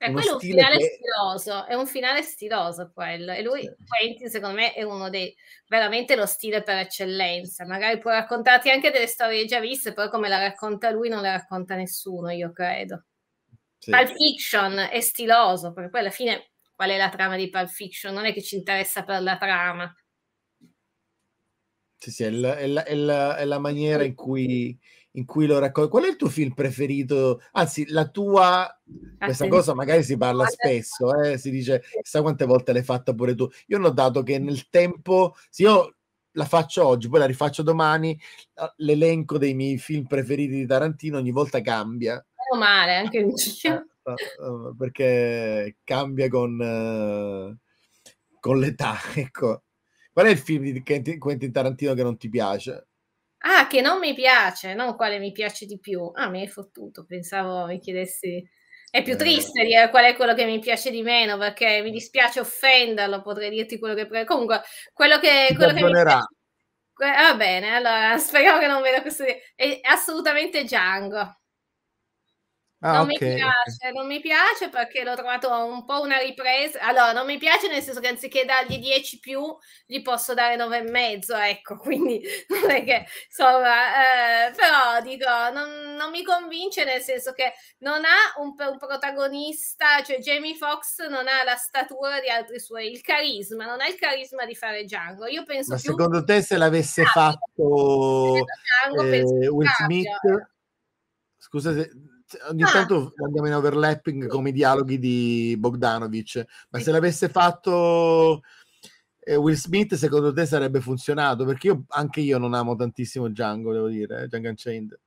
cioè, quello è un finale che... stiloso, è un finale stiloso quello. E lui, Quentin, secondo me, è uno dei veramente lo stile per eccellenza. Magari può raccontarti anche delle storie già viste, però come la racconta lui non le racconta nessuno, io credo. Sì. Pulp Fiction è stiloso, perché poi alla fine qual è la trama di Pulp Fiction? Non è che ci interessa per la trama. Sì, sì, è la, è la, è la, è la maniera in cui in cui lo racconti. Qual è il tuo film preferito? Anzi, la tua... Questa cosa magari si parla spesso, eh? si dice, chissà quante volte l'hai fatta pure tu. Io ho notato che nel tempo, se io la faccio oggi, poi la rifaccio domani, eh, l'elenco dei miei film preferiti di Tarantino ogni volta cambia. Meno male, anche il eh, eh, Perché cambia con, con l'età, (laughs) ecco. Qual è il film di Quentin Tarantino che non ti piace? Ah, che non mi piace, non quale mi piace di più. Ah, mi hai fottuto, pensavo mi chiedessi. È più eh, triste dire qual è quello che mi piace di meno, perché mi dispiace offenderlo, potrei dirti quello che... Comunque, quello che... Quello che mi piace... Va ah, bene, allora (laughs) speriamo che non veda questo... È assolutamente Django. Ah, non, okay. mi piace, non mi piace perché l'ho trovato un po' una ripresa. Allora, non mi piace nel senso che anziché dargli 10 più, gli posso dare e mezzo. ecco, (laughs) quindi non è che, insomma, eh, però dico, non, non, mi convince nel senso che non ha un, un protagonista, cioè Jamie Foxx non ha la statura di altri suoi, il carisma, non ha il carisma di fare Django. Io penso Ma più secondo te se l'avesse fatto Django, eh, Will Smith? Scusa se ogni ah. tanto andiamo in overlapping come i dialoghi di Bogdanovic, ma se l'avesse fatto eh, Will Smith, secondo te sarebbe funzionato? Perché io, anche io non amo tantissimo Django, devo dire, eh, Django Unchained.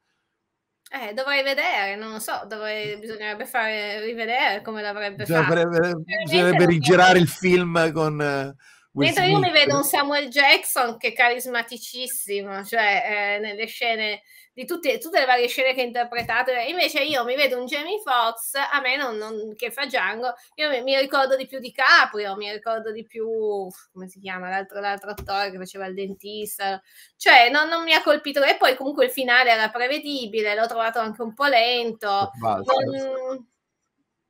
Eh, dovrei vedere, non lo so, dovrei, bisognerebbe fare rivedere come l'avrebbe Già, fatto. Eh, bisognerebbe rigirare il film con... Eh, Mentre Smith. io mi vedo un Samuel Jackson che è carismaticissimo, cioè eh, nelle scene di tutte, tutte, le varie scene che ha interpretato, invece io mi vedo un Jamie Foxx, a me non, non, che fa Django, io mi, mi, ricordo di più di Caprio, mi ricordo di più, come si chiama, l'altro, l'altro attore che faceva il dentista, cioè non, non, mi ha colpito, e poi comunque il finale era prevedibile, l'ho trovato anche un po' lento, Valls, non...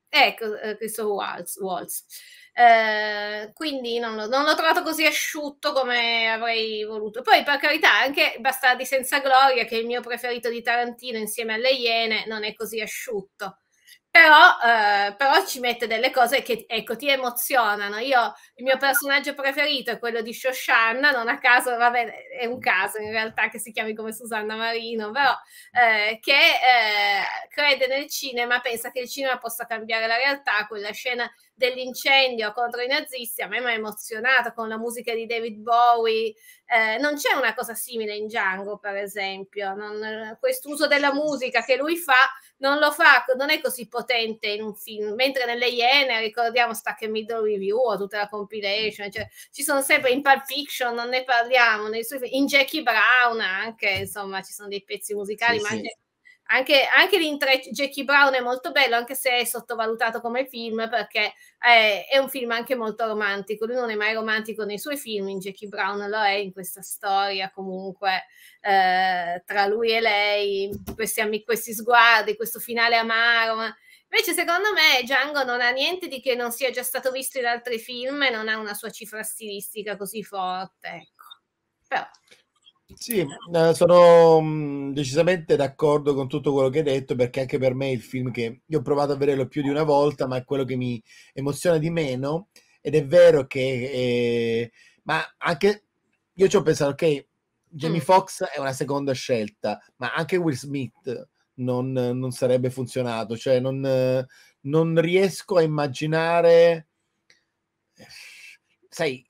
ecco, eh, Christopher Waltz. Waltz. Eh, quindi non, non, l'ho trovato così asciutto come avrei voluto. Poi, per carità, anche Bastardi senza gloria, che è il mio preferito di Tarantino insieme alle Iene, non è così asciutto. Però, eh, però, ci mette delle cose che ecco, ti emozionano. Io, il mio personaggio preferito è quello di Shoshanna, non a caso, vabbè, è un caso in realtà che si chiami come Susanna Marino, però eh, che eh, crede nel cinema, pensa che il cinema possa cambiare la realtà, quella scena dell'incendio contro i nazisti, a me mi ha emozionato con la musica di David Bowie. Eh, non c'è una cosa simile in Django, per esempio. Non, eh, quest'uso della musica che lui fa non lo fa, non è così potente in un film. Mentre nelle Iene, ricordiamo Stack and Middle Review o tutta la compilation, cioè, ci sono sempre in Pulp Fiction, non ne parliamo, in Jackie Brown anche, insomma, ci sono dei pezzi musicali, sì, ma anche sì anche, anche l'intreccio Jackie Brown è molto bello, anche se è sottovalutato come film, perché è, è, un film anche molto romantico. Lui non è mai romantico nei suoi film, in Jackie Brown lo è in questa storia comunque eh, tra lui e lei, questi, questi sguardi, questo finale amaro. Invece, secondo me, Django non ha niente di che non sia già stato visto in altri film e non ha una sua cifra stilistica così forte. Ecco. Però sì, eh, sono mm, decisamente d'accordo con tutto quello che hai detto perché anche per me è il film che io ho provato a vederlo più di una volta, ma è quello che mi emoziona di meno ed è vero che... Eh, ma anche io ci ho pensato, ok, Jamie mm. Foxx è una seconda scelta, ma anche Will Smith non, non sarebbe funzionato, cioè non, non riesco a immaginare... Eh, sai,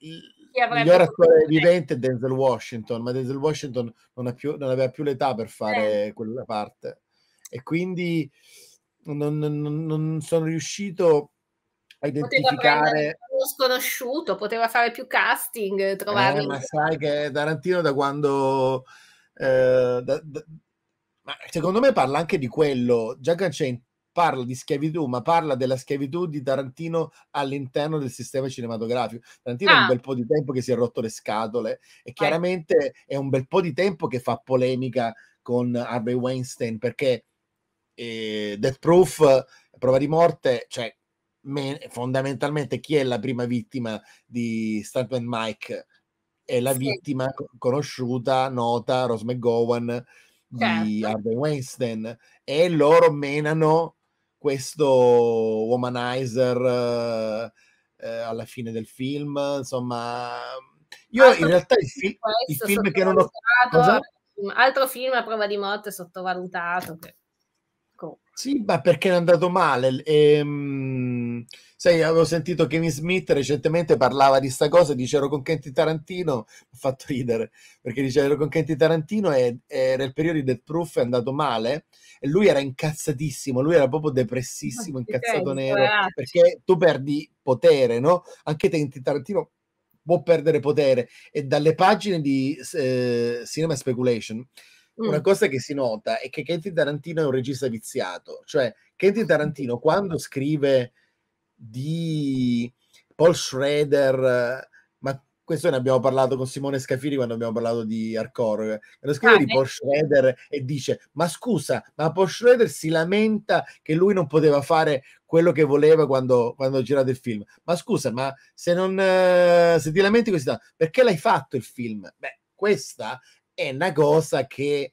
avrebbe miglior attore vivente è Denzel Washington, ma Denzel Washington non, più, non aveva più l'età per fare eh. quella parte. E quindi non, non, non sono riuscito a identificare... Poteva sconosciuto, poteva fare più casting, trovare... Eh, ma sai che Tarantino da quando... Eh, da, da... secondo me parla anche di quello. Già che c'è in parla di schiavitù, ma parla della schiavitù di Tarantino all'interno del sistema cinematografico. Tarantino ah. è un ah. bel po' di tempo che si è rotto le scatole e chiaramente è un bel po' di tempo che fa polemica con Harvey Weinstein perché eh, Death Proof, prova di morte, cioè me, fondamentalmente chi è la prima vittima di Stuntman Mike? È la sì. vittima conosciuta, nota, Rose McGowan di certo. Harvey Weinstein e loro menano questo womanizer eh, alla fine del film, insomma, io altro in realtà il, fi- il film che non ho... Cosa? Mm, altro film a prova di morte sottovalutato. Che... Sì, ma perché è andato male. Ehm, Sai, avevo sentito Kevin Smith recentemente parlava di sta cosa, dice ero con Quentin Tarantino, (laughs) mi ha fatto ridere, perché dice ero con Quentin Tarantino e, e era il periodo di Death Proof, è andato male, e lui era incazzatissimo, lui era proprio depressissimo, incazzato nero, eh, perché tu perdi potere, no? Anche Quentin Tarantino può perdere potere. E dalle pagine di eh, Cinema Speculation, mm. una cosa che si nota è che Quentin Tarantino è un regista viziato. Cioè, Quentin Tarantino quando scrive di Paul Schrader, eh, ma questo ne abbiamo parlato con Simone Scafiri quando abbiamo parlato di hardcore. Lo scrive ah, di Paul Schrader e dice: Ma scusa, ma Paul Schrader si lamenta che lui non poteva fare quello che voleva quando, quando ho girato il film. Ma scusa, ma se, non, eh, se ti lamenti così, perché l'hai fatto il film? Beh, questa è una cosa che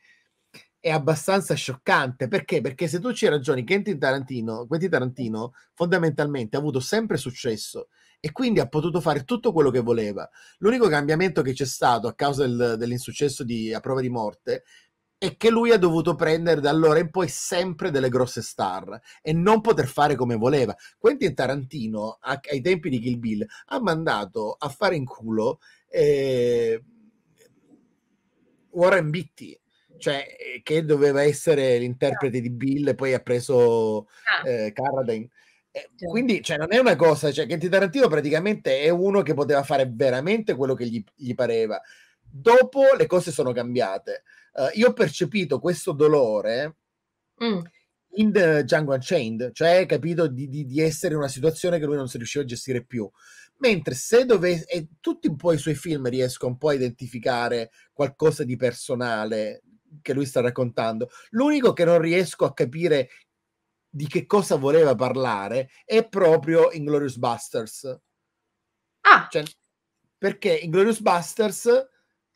è abbastanza scioccante. Perché? Perché se tu ci ragioni, Quentin Tarantino, Quentin Tarantino fondamentalmente ha avuto sempre successo e quindi ha potuto fare tutto quello che voleva. L'unico cambiamento che c'è stato a causa del, dell'insuccesso di A Prova di Morte è che lui ha dovuto prendere da allora in poi sempre delle grosse star e non poter fare come voleva. Quentin Tarantino, a, ai tempi di Kill Bill, ha mandato a fare in culo eh, Warren Beatty cioè, eh, che doveva essere l'interprete di Bill e poi ha preso ah. eh, Carradine. Eh, cioè. Quindi cioè, non è una cosa, cioè, Quentin Tarantino praticamente è uno che poteva fare veramente quello che gli, gli pareva. Dopo le cose sono cambiate. Uh, io ho percepito questo dolore mm. in The Django Unchained, cioè capito di, di, di essere in una situazione che lui non si riusciva a gestire più mentre se dovesse e tutti un po' i suoi film riescono un po' a identificare qualcosa di personale che lui sta raccontando. L'unico che non riesco a capire di che cosa voleva parlare è proprio Inglorious Busters. Ah! Cioè, perché Inglorious Busters...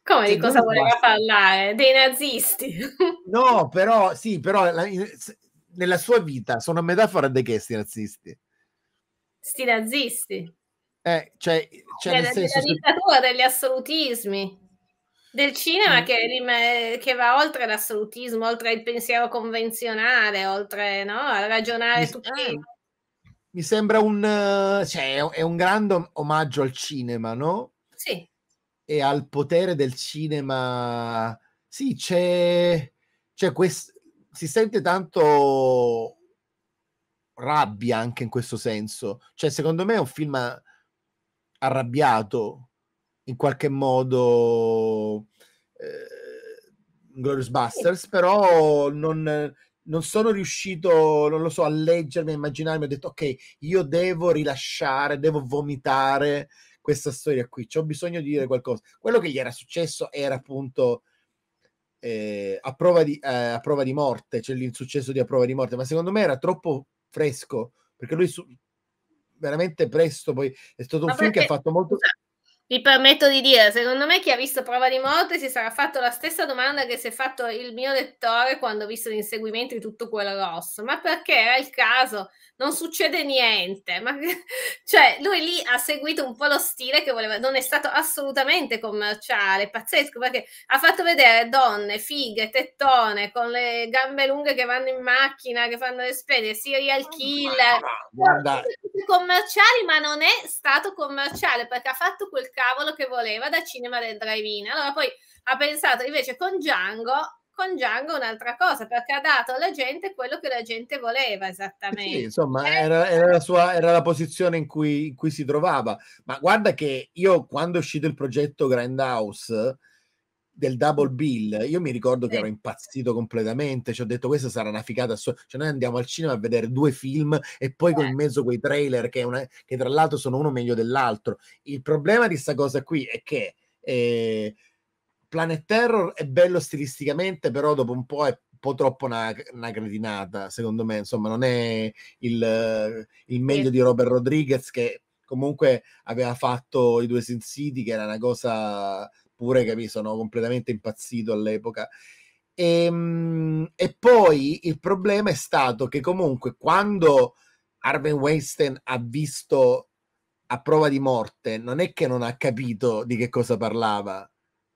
Come di cosa voleva Busters. parlare? Dei nazisti. (laughs) no, però sì, però la, nella sua vita sono metafora di che sti nazisti? Sti nazisti. Eh, cioè, cioè nel senso, la dittatura se... degli assolutismi del cinema mm. che, che, va oltre l'assolutismo, oltre il pensiero convenzionale, oltre no, a ragionare su tutto. mi sembra un, cioè, è un grande omaggio al cinema, no? Sì. E al potere del cinema. Sì, c'è, c'è questo, si sente tanto rabbia anche in questo senso. Cioè, secondo me è un film arrabbiato in qualche modo eh, Glorious Busters, però non, non, sono riuscito, non lo so, a leggermi, a immaginarmi, ho detto ok, io devo rilasciare, devo vomitare questa storia qui, ho bisogno di dire qualcosa. Quello che gli era successo era appunto... Eh, a, prova di, eh, a prova di morte, c'è cioè l'insuccesso di a prova di morte, ma secondo me era troppo fresco perché lui su- veramente presto poi è stato ma un film che ha fatto molto. Scusa, mi permetto di dire, secondo me chi ha visto Prova di morte si sarà fatto la stessa domanda che si è fatto il mio lettore quando ha visto l'inseguimento di tutto quello rosso. Ma perché era il caso? non succede niente. Ma, (laughs) cioè, lui lì ha seguito un po' lo stile che voleva, non è stato assolutamente commerciale, pazzesco, perché ha fatto vedere donne fighe, tettone, con le gambe lunghe che vanno in macchina, che fanno le spese, serial killer. Guarda. Cioè, commerciali, ma non è stato commerciale perché ha fatto quel cavolo che voleva da cinema del drive-in. Allora poi ha pensato invece con Django con Django un'altra cosa, perché ha dato alla gente quello che la gente voleva eh esattamente. Sì, insomma, eh? era, era, la sua, era la posizione in cui, in cui, si trovava. Ma guarda che io quando è uscito il progetto Grand House del Double Bill, io mi ricordo che ero impazzito completamente, ci ho detto questa sarà una figata, cioè noi andiamo al cinema a vedere due film e poi con in certo. mezzo quei trailer che, una, che, tra l'altro sono uno meglio dell'altro. Il problema di sta cosa qui è che... Eh, Planet Terror è bello stilisticamente, però dopo un po' è un po' troppo una, una cretinata, secondo me. Insomma, non è il, il meglio di Robert Rodriguez che comunque aveva fatto i due Sin City, che era una cosa pure che mi sono completamente impazzito all'epoca. E, ehm, e, poi il problema è stato che comunque quando Arvin Weinstein ha visto a prova di morte, non è che non ha capito di che cosa parlava,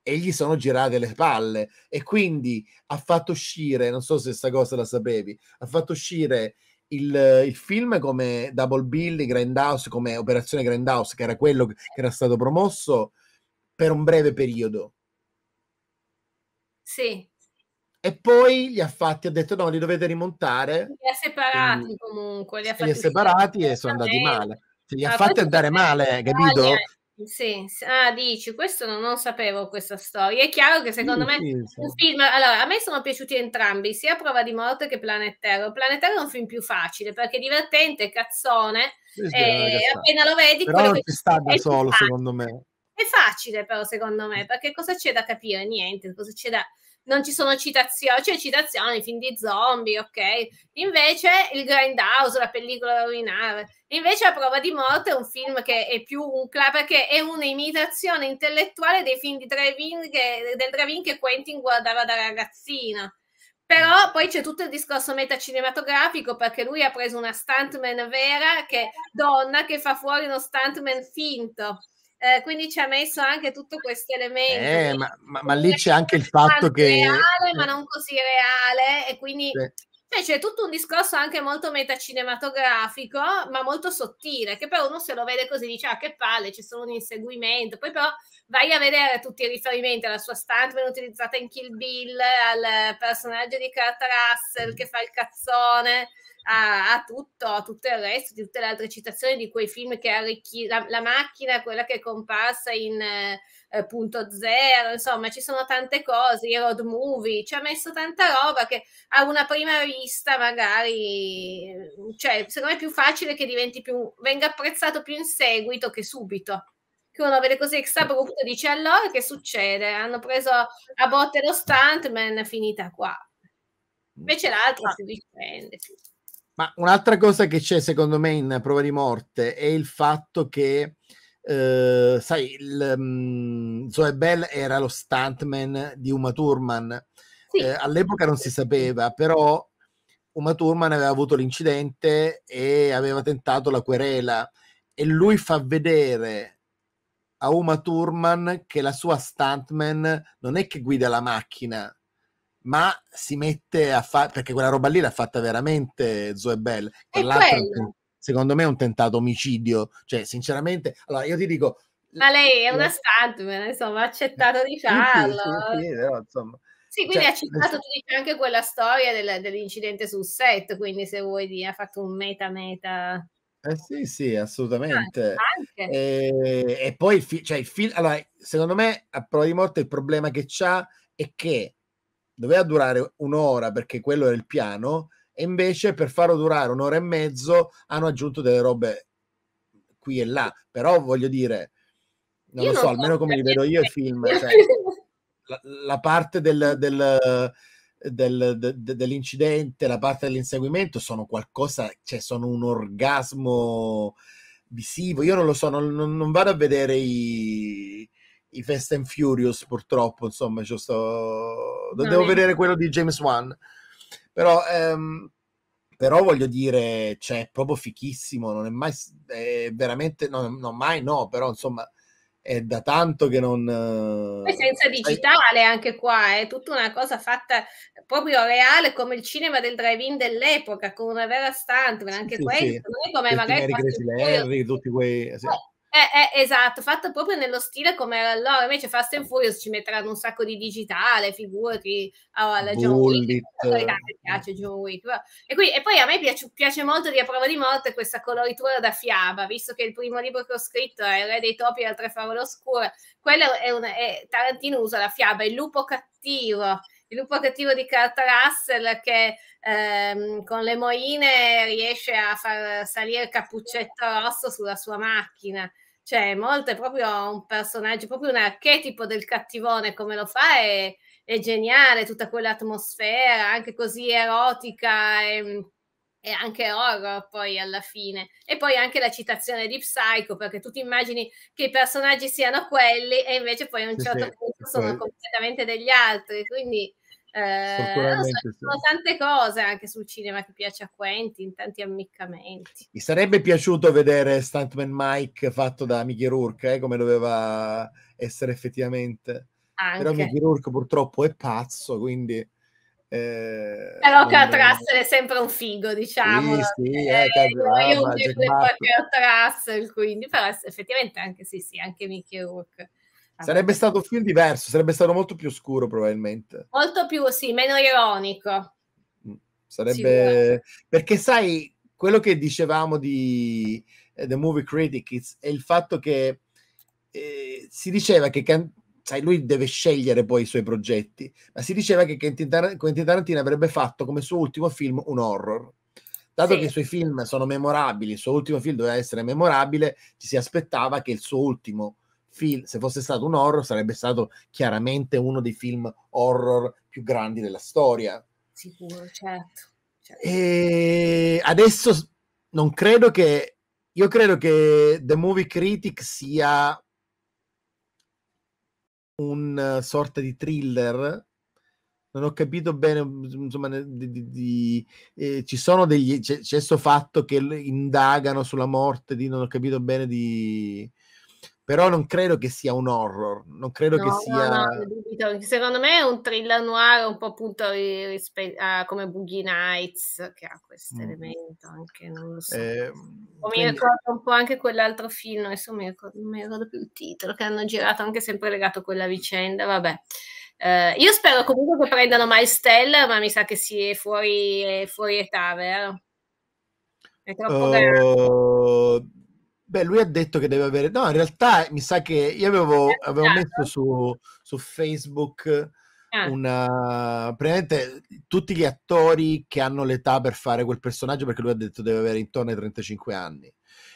e gli sono girate le palle e quindi ha fatto uscire, non so se sta cosa la sapevi, ha fatto uscire il, il film come Double Bill, di Grindhouse, come Operazione Grindhouse, che era quello che era stato promosso per un breve periodo. Sì. E poi li ha fatti, ha detto no, li dovete rimontare. Li ha separati quindi, comunque. Li ha, li ha separati e sono andati male. Se li ha ah, fatti andare male, capito? Sì, ah, dici, questo non, non, sapevo questa storia. È chiaro che secondo sì, me sì. un film, allora a me sono piaciuti entrambi, sia Prova di morte che Planet Terror. Planet Terror è un film più facile perché è divertente, cazzone, sì, eh, e appena lo vedi Però non ci sta da solo, secondo me. È facile però secondo me, perché cosa c'è da capire? Niente, cosa c'è da non ci sono citazioni, cioè citazioni, film di zombie, ok? Invece il Grindhouse, la pellicola da rovinare. Invece La prova di morte è un film che è più un club, perché è un'imitazione intellettuale dei film di Trevin che, del Trevin che Quentin guardava da ragazzina. Però poi c'è tutto il discorso metacinematografico perché lui ha preso una stuntman vera che donna che fa fuori uno stuntman finto eh, quindi ci ha messo anche tutto questo elemento. Eh, ma, ma, ma, lì c'è anche il fatto che... Reale, ma eh. non così reale, e quindi sì. Cioè c'è tutto un discorso anche molto metacinematografico, ma molto sottile, che però uno se lo vede così dice ah che palle, c'è solo un inseguimento, poi però vai a vedere tutti i riferimenti alla sua stunt ben utilizzata in Kill Bill, al personaggio di Kurt Russell che fa il cazzone, a, a, tutto, a tutto il resto, di tutte le altre citazioni di quei film che arricchì la, la macchina, quella che è comparsa in... Eh, eh, insomma ci sono tante cose, i road movie, ci ha messo tanta roba che a una prima vista magari, cioè secondo me è più facile che diventi più, venga apprezzato più in seguito che subito. Che uno vede così exabrupto e dice allora che succede? Hanno preso a botte lo stuntman, finita qua. Invece l'altro si difende. Ma un'altra cosa che c'è secondo me in Prova di Morte è il fatto che eh, sai, il, um, Zoe Bell era lo stuntman di Uma Thurman. Sì. Eh, all'epoca non si sapeva, però Uma Thurman aveva avuto l'incidente e aveva tentato la querela e lui fa vedere a Uma Thurman che la sua stuntman non è che guida la macchina, ma si mette a fare perché quella roba lì l'ha fatta veramente Zoe Bell. È quella secondo me è un tentato omicidio. Cioè, sinceramente, allora io ti dico... Ma lei è una stuntman, insomma, ha accettato di (laughs) farlo. Sì, sì, insomma. Sì, quindi cioè, ha citato nel... anche quella storia del, dell'incidente sul set, quindi se vuoi dire, ha fatto un meta meta. Eh sì, sì, ah, assolutamente. Ah, e, e, poi il film, cioè il film, allora, secondo me a prova di morte il problema che c'ha è che doveva durare un'ora perché quello era il piano, e invece per farlo durare un'ora e mezzo hanno aggiunto delle robe qui e là, però voglio dire, non io lo so, non almeno so come li vedo io i film, cioè, (laughs) la, la, parte del, del, del, de, dell'incidente, la parte dell'inseguimento sono qualcosa, cioè sono un orgasmo visivo, io non lo so, non, non, non vado a vedere i, i Fast and Furious purtroppo, insomma, cioè, sto, devo vedere quello di James Wan. Però, ehm, però voglio dire, cioè, proprio fichissimo, non è mai, è veramente, non, no, mai no, però insomma, è da tanto che non... Eh, Poi senza digitale anche qua, è tutta una cosa fatta proprio reale come il cinema del drive-in dell'epoca, con una vera stuntman, anche sì, questo, sì. non è come Questi magari... Harry, tutti quei... Sì. Eh eh, eh, esatto, fatto proprio nello stile come era allora. Invece Fast and Furious ci metteranno un sacco di digitale, figurati oh, alla John Wick. Mi piace John Wick. E, qui, e poi a me piace, piace, molto di A prova di morte questa coloritura da fiaba, visto che il primo libro che ho scritto è Il re dei topi e altre favole oscure. Quello è, una, è Tarantino usa la fiaba, il lupo cattivo il lupo cattivo di Kurt Russell che ehm, con le moine riesce a far salire il cappuccetto rosso sulla sua macchina. Cioè, Molta è proprio un personaggio, proprio un archetipo del cattivone, come lo fa è, è geniale, tutta quell'atmosfera, anche così erotica e, ehm, e, anche horror poi alla fine. E poi anche la citazione di Psycho, perché tu ti immagini che i personaggi siano quelli e invece poi a un certo sì, punto sì. sono completamente degli altri, quindi eh, so, ci sono tante cose anche sul cinema che piace a Quentin, tanti ammiccamenti. Mi sarebbe piaciuto vedere Stuntman Mike fatto da Mickey Rourke, eh, come doveva essere effettivamente. Anche. Però Mickey Rourke purtroppo è pazzo, quindi... Eh, però Cartrassel è sempre un figo, diciamo. Sì, sì, eh, eh, io un Jack Russell, quindi, però effettivamente anche sì, sì, anche Mickey Rourke. Ah, sarebbe stato un film diverso, sarebbe stato molto più scuro probabilmente. Molto più, sì, meno ironico. Mm, sarebbe... Perché sai, quello che dicevamo di eh, The Movie Critics è il fatto che eh, si diceva che can... sai, lui deve scegliere poi i suoi progetti, ma si diceva che Quentin, Tar- Quentin Tarantino avrebbe fatto come suo ultimo film un horror. Dato sì. che i suoi film sono memorabili, il suo ultimo film doveva essere memorabile, ci si aspettava che il suo ultimo film, se fosse stato un horror, sarebbe stato chiaramente uno dei film horror più grandi della storia. Sicuro, certo. certo. E adesso non credo che... Io credo che The Movie Critic sia un eh, sorta di thriller. Non ho capito bene, mhmm, insomma, di, di, di, eh, ci sono degli. C'è questo fatto che indagano sulla morte di. Non ho capito bene di però non credo che sia un horror, non credo no, che sia... No, no, secondo me è un thriller noir un po' appunto rispe- uh, come Boogie Nights, che ha questo mm. elemento anche, non lo so. Eh, o quindi... mi ricordo un po' anche quell'altro film, adesso mi ricordo, non mi ricordo più il titolo, che hanno girato anche sempre legato a quella vicenda, vabbè. Uh, io spero comunque che prendano Miles Teller, ma mi sa che si è fuori, è fuori età, vero? È troppo uh... Oh, grande Beh, lui ha detto che deve avere... No, in realtà mi sa che io avevo, eh, avevo certo. messo su, su Facebook eh. una... Praticamente tutti gli attori che hanno l'età per fare quel personaggio, perché lui ha detto che deve avere intorno ai 35 anni.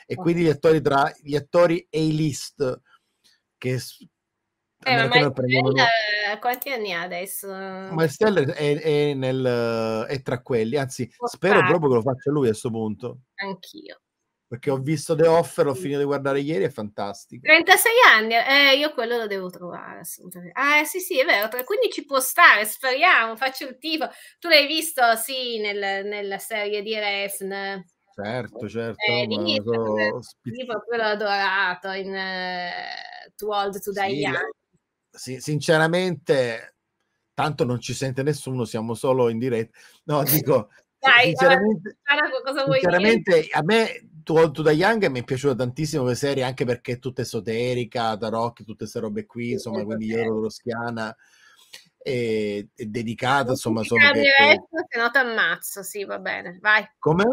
E quindi gli attori tra gli attori e i list che... Eh, ma prendono... Eh, quanti anni ha adesso? Marcel è, è, nel, è tra quelli, anzi Può spero fare. proprio che lo faccia lui a questo punto. Anch'io perché ho visto The Offer, l'ho finito di guardare ieri, è fantastico. 36 anni, eh, io quello lo devo trovare assolutamente. Ah sì sì, è vero, quindi ci può stare, speriamo, faccio il tifo. Tu l'hai visto, sì, nel, nella serie di Refn. Certo, certo. Eh, certo, lì, so... Io eh, proprio l'ho adorato in uh, Too Old to Die sì, Young. Sì, sinceramente, tanto non ci sente nessuno, siamo solo in diretta. No, dico... (laughs) Dai, sinceramente, cosa vuoi sinceramente dire? a me To, to Da Young mi è piaciuta tantissimo questa serie anche perché è tutta esoterica, tarocchi, tutte queste robe qui, insomma, sì, quindi Yoro Roschiana è, è dedicata, insomma, solo che... Refn, se no ti ammazzo, sì, va bene, vai. Come?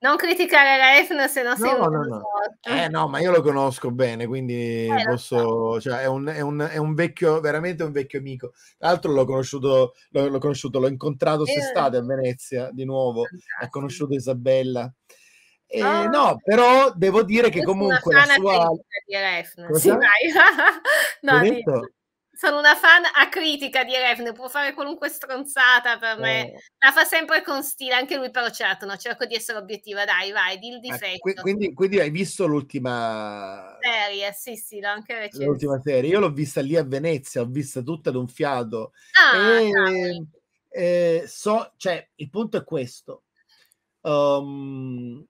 Non criticare Refn, se no sei no, no, no. Eh no, ma io lo conosco bene, quindi eh, posso... Cioè, è un, è, un, è un, vecchio, veramente un vecchio amico. Tra l'altro l'ho conosciuto, l'ho, l'ho conosciuto, l'ho incontrato eh. quest'estate a Venezia, di nuovo. Ha conosciuto Isabella. Eh, oh. No, però devo dire che comunque la sua... di Refn. Sì, (laughs) no, sono una fan acritica di Refn, può fare qualunque stronzata per me. Oh. La fa sempre con stile, anche lui però certo, no, cerco di essere obiettiva, dai, vai, di il ah, difetto. Ah, quindi, quindi, hai visto l'ultima... Serie, sì, sì, l'ho anche recente. L'ultima serie, io l'ho vista lì a Venezia, ho vista tutta ad un fiato. Ah, e, e, eh, so, cioè, il punto è questo. Um,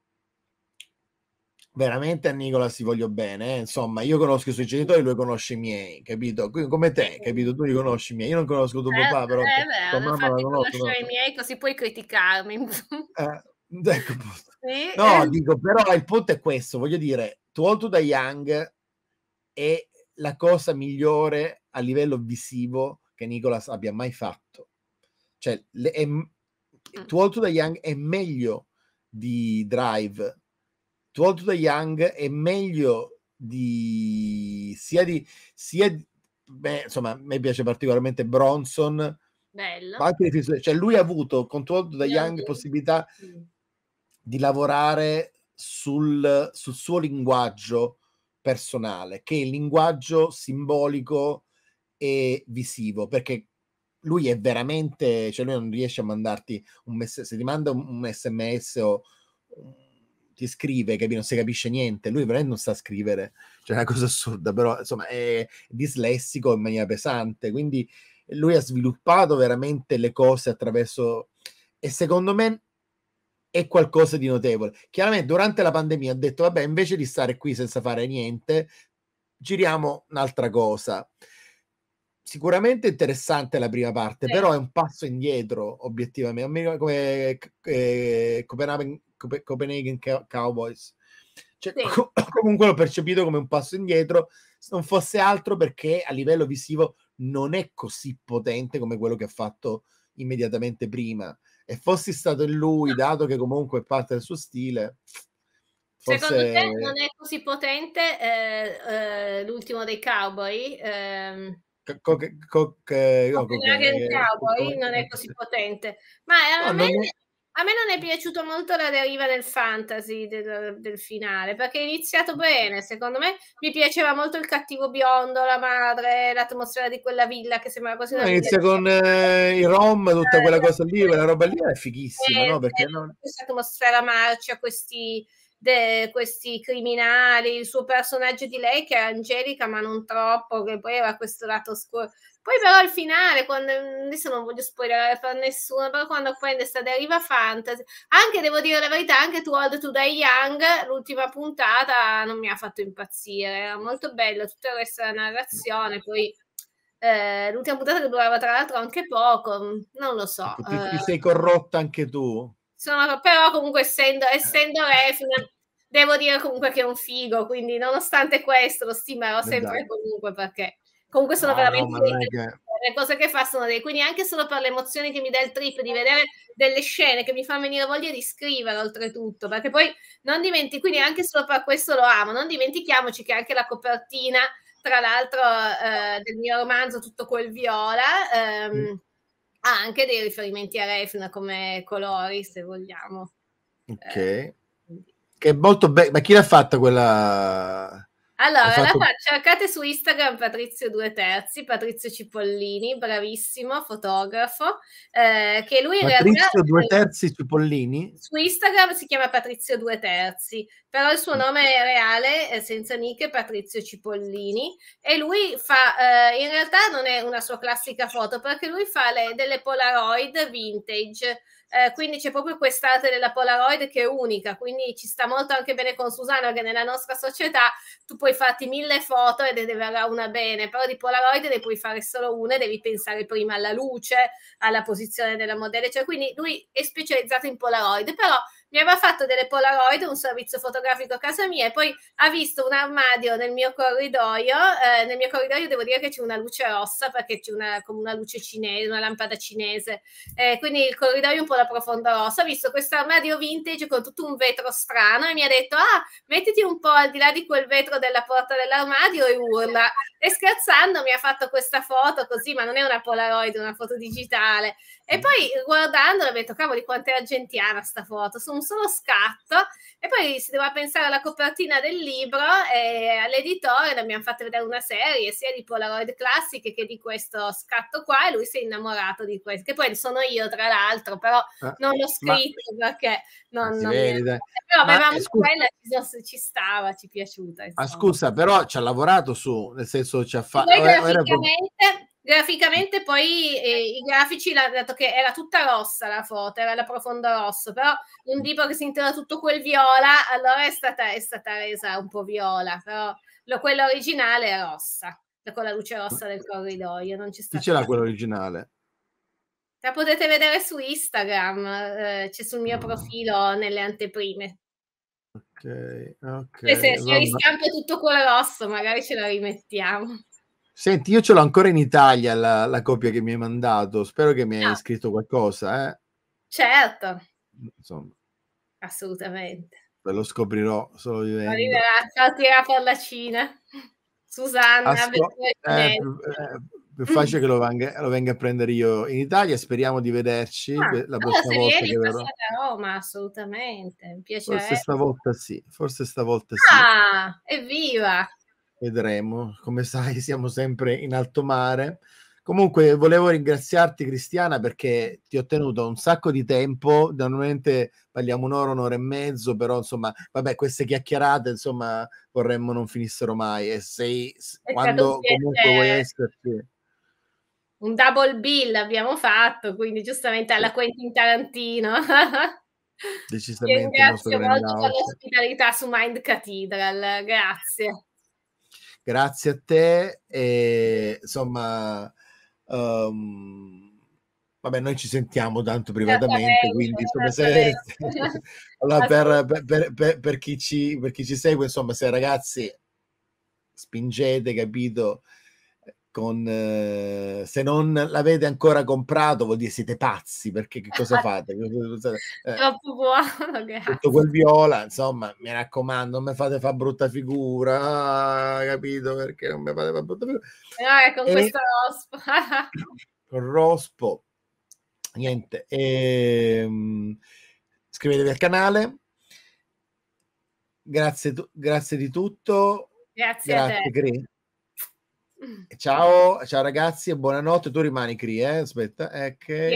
veramente a Nicola si voglio bene, eh? insomma, io conosco i suoi genitori, lui conosce i miei, capito? Quindi come te, capito? Tu li conosci i miei, io non conosco tuo eh, papà, però eh, tua beh, mamma la conosco. conosco. i miei così puoi criticarmi. (laughs) Eh, (laughs) ecco. sì. No, dico, però il punto è questo, voglio dire, Tuol to the Young è la cosa migliore a livello visivo che Nicolas abbia mai fatto. Cioè, le, è, mm. Tuol to the Young è meglio di Drive Too da Young è meglio di sia di sia di, beh, insomma a me piace particolarmente Bronson Bello. cioè lui ha avuto con Too da Young possibilità di lavorare sul, sul, suo linguaggio personale che è il linguaggio simbolico e visivo perché lui è veramente cioè lui non riesce a mandarti un messaggio se ti manda un, un sms o ti scrive, che non si capisce niente, lui veramente non sa scrivere, cioè è una cosa assurda, però insomma è dislessico in maniera pesante, quindi lui ha sviluppato veramente le cose attraverso... E secondo me è qualcosa di notevole. Chiaramente durante la pandemia ha detto, vabbè, invece di stare qui senza fare niente, giriamo un'altra cosa. Sicuramente interessante la prima parte, sì. però è un passo indietro, obiettivamente. come eh, Copenhagen Copenhagen Cowboys. Cioè, sì. com- (coughs) comunque l'ho percepito come un passo indietro, se non fosse altro perché a livello visivo non è così potente come quello che ha fatto immediatamente prima. E fossi stato in lui, dato che comunque è parte del suo stile. Forse... Secondo te non è così potente eh, eh, l'ultimo dei cowboy? Ehm... Eh, Copenhagen Cowboy non è eh, così potente, ma eh, è veramente a me non è piaciuto molto la deriva del fantasy del, del, finale, perché è iniziato bene, secondo me mi piaceva molto il cattivo biondo, la madre, l'atmosfera di quella villa che sembrava così. No, inizia con eh, i rom, tutta quella cosa lì, eh, quella roba lì è fighissima, eh, no? Perché eh, non... Questa atmosfera marcia, questi, de, questi criminali, il suo personaggio di lei che è Angelica, ma non troppo, che poi aveva questo lato scuro poi però al finale, quando, adesso non voglio spoilerare per nessuno, però quando poi è stata arriva Fantasy, anche devo dire la verità, anche To Old To Die Young, l'ultima puntata non mi ha fatto impazzire, era molto bello tutta il resto narrazione, poi eh, l'ultima puntata che durava tra l'altro anche poco, non lo so. Ecco, ti, eh, sei corrotta anche tu? Sono, però comunque essendo, essendo eh. Refina, devo dire comunque che è un figo, quindi nonostante questo lo stimerò sempre esatto. comunque perché Comunque sono ah, veramente no, che... le cose che fa sono delle, quindi anche solo per le emozioni che mi dà il trip di vedere delle scene che mi fa venire voglia di scrivere oltretutto, perché poi non dimentichi, quindi anche solo per questo lo amo, non dimentichiamoci che anche la copertina, tra l'altro eh, del mio romanzo Tutto quel viola, ehm, mm. ha anche dei riferimenti a Refn come colori, se vogliamo. Ok. Eh, che è molto bella, ma chi l'ha fatta quella allora, fatto... la, cercate su Instagram Patrizio Due Terzi, Patrizio Cipollini, bravissimo fotografo, eh, che lui in Patrizio realtà... Patrizio Due Terzi Cipollini? Su Instagram si chiama Patrizio Due Terzi, però il suo mm. nome è reale, è eh, senza nick, è Patrizio Cipollini, e lui fa, eh, in realtà non è una sua classica foto, perché lui fa le, delle Polaroid vintage, eh, quindi c'è proprio quest'arte della Polaroid che è unica, quindi ci sta molto anche bene con Susana che nella nostra società tu puoi farti mille foto e ne verrà una bene, però di Polaroid ne puoi fare solo una e devi pensare prima alla luce, alla posizione della modella, cioè quindi lui è specializzato in Polaroid, però mi aveva fatto delle Polaroid, un servizio fotografico a casa mia, e poi ha visto un armadio nel mio corridoio. Eh, nel mio corridoio devo dire che c'è una luce rossa perché c'è una, come una luce cinese, una lampada cinese. Eh, quindi il corridoio è un po' da profonda rossa. Ha visto questo armadio vintage con tutto un vetro strano e mi ha detto: Ah, mettiti un po' al di là di quel vetro della porta dell'armadio e urla. E scherzando mi ha fatto questa foto così, ma non è una Polaroid, è una foto digitale. E poi guardandola ho detto, cavoli, quanto è argentiana sta foto, su un solo scatto. E poi si doveva pensare alla copertina del libro e all'editore ne abbiamo fatto vedere una serie sia di Polaroid classiche che di questo scatto qua e lui si è innamorato di questo, che poi sono io tra l'altro, però ah, non l'ho scritto ma... perché non... non vede, Però avevamo scusa... quella, ci, ci, stava, ci è piaciuta. Insomma. scusa, però ci ha lavorato su, nel senso ci ha fatto... Poi graficamente graficamente poi eh, eh, i grafici, la, dato che era tutta rossa la foto, era la profonda rosso, però un tipo che si sentiva tutto quel viola, allora è stata, è stata resa un po' viola, però lo, quella originale è rossa, con la luce rossa del corridoio, non c'è stata. Chi c'era quella originale? La potete vedere su Instagram, eh, c'è sul mio ah. profilo nelle anteprime. Ok, ok. Se, se ristampo tutto quello rosso, magari ce la rimettiamo. Senti, io ce l'ho ancora in Italia la, la copia che mi hai mandato. Spero che mi hai ah. scritto qualcosa, eh? Certo. Insomma. Assolutamente. Lo scoprirò solo vivendo. Arriverà, saltirà per la Cina. Susanna, Asco- eh, più facile che lo venga, lo venga, a prendere io in Italia. Speriamo di vederci ah, la prossima volta che verrò. a Roma, assolutamente. Forse stavolta sì, forse stavolta sì. Ah, evviva! Vedremo, come sai siamo sempre in alto mare. Comunque volevo ringraziarti Cristiana perché ti ho tenuto un sacco di tempo, normalmente parliamo un'ora, un'ora e mezzo, però insomma, vabbè, queste chiacchierate insomma vorremmo non finissero mai e sei è quando comunque vuoi esserci. Un double bill abbiamo fatto, quindi giustamente alla Quentin Tarantino. Decisamente. Grazie molto per l'ospitalità su Mind Cathedral, grazie. Grazie a te e insomma... Um, vabbè, noi ci sentiamo tanto privatamente, quindi insomma, se, (laughs) allora, per, per, per, per, chi ci, per chi ci segue, insomma, se ragazzi spingete, capito, con, eh, se non l'avete ancora comprato vuol dire siete pazzi perché che cosa fate? (laughs) eh, troppo buono grazie. tutto quel viola insomma mi raccomando non mi fate fa brutta figura ah, capito perché non mi fate fa brutta figura no, è con e, questo rospo (laughs) con rospo niente e, ehm, iscrivetevi al canale grazie, grazie di tutto grazie, grazie a te. Cre- Ciao, ciao ragazzi e buonanotte. Tu rimani Cri, eh? Aspetta, è che...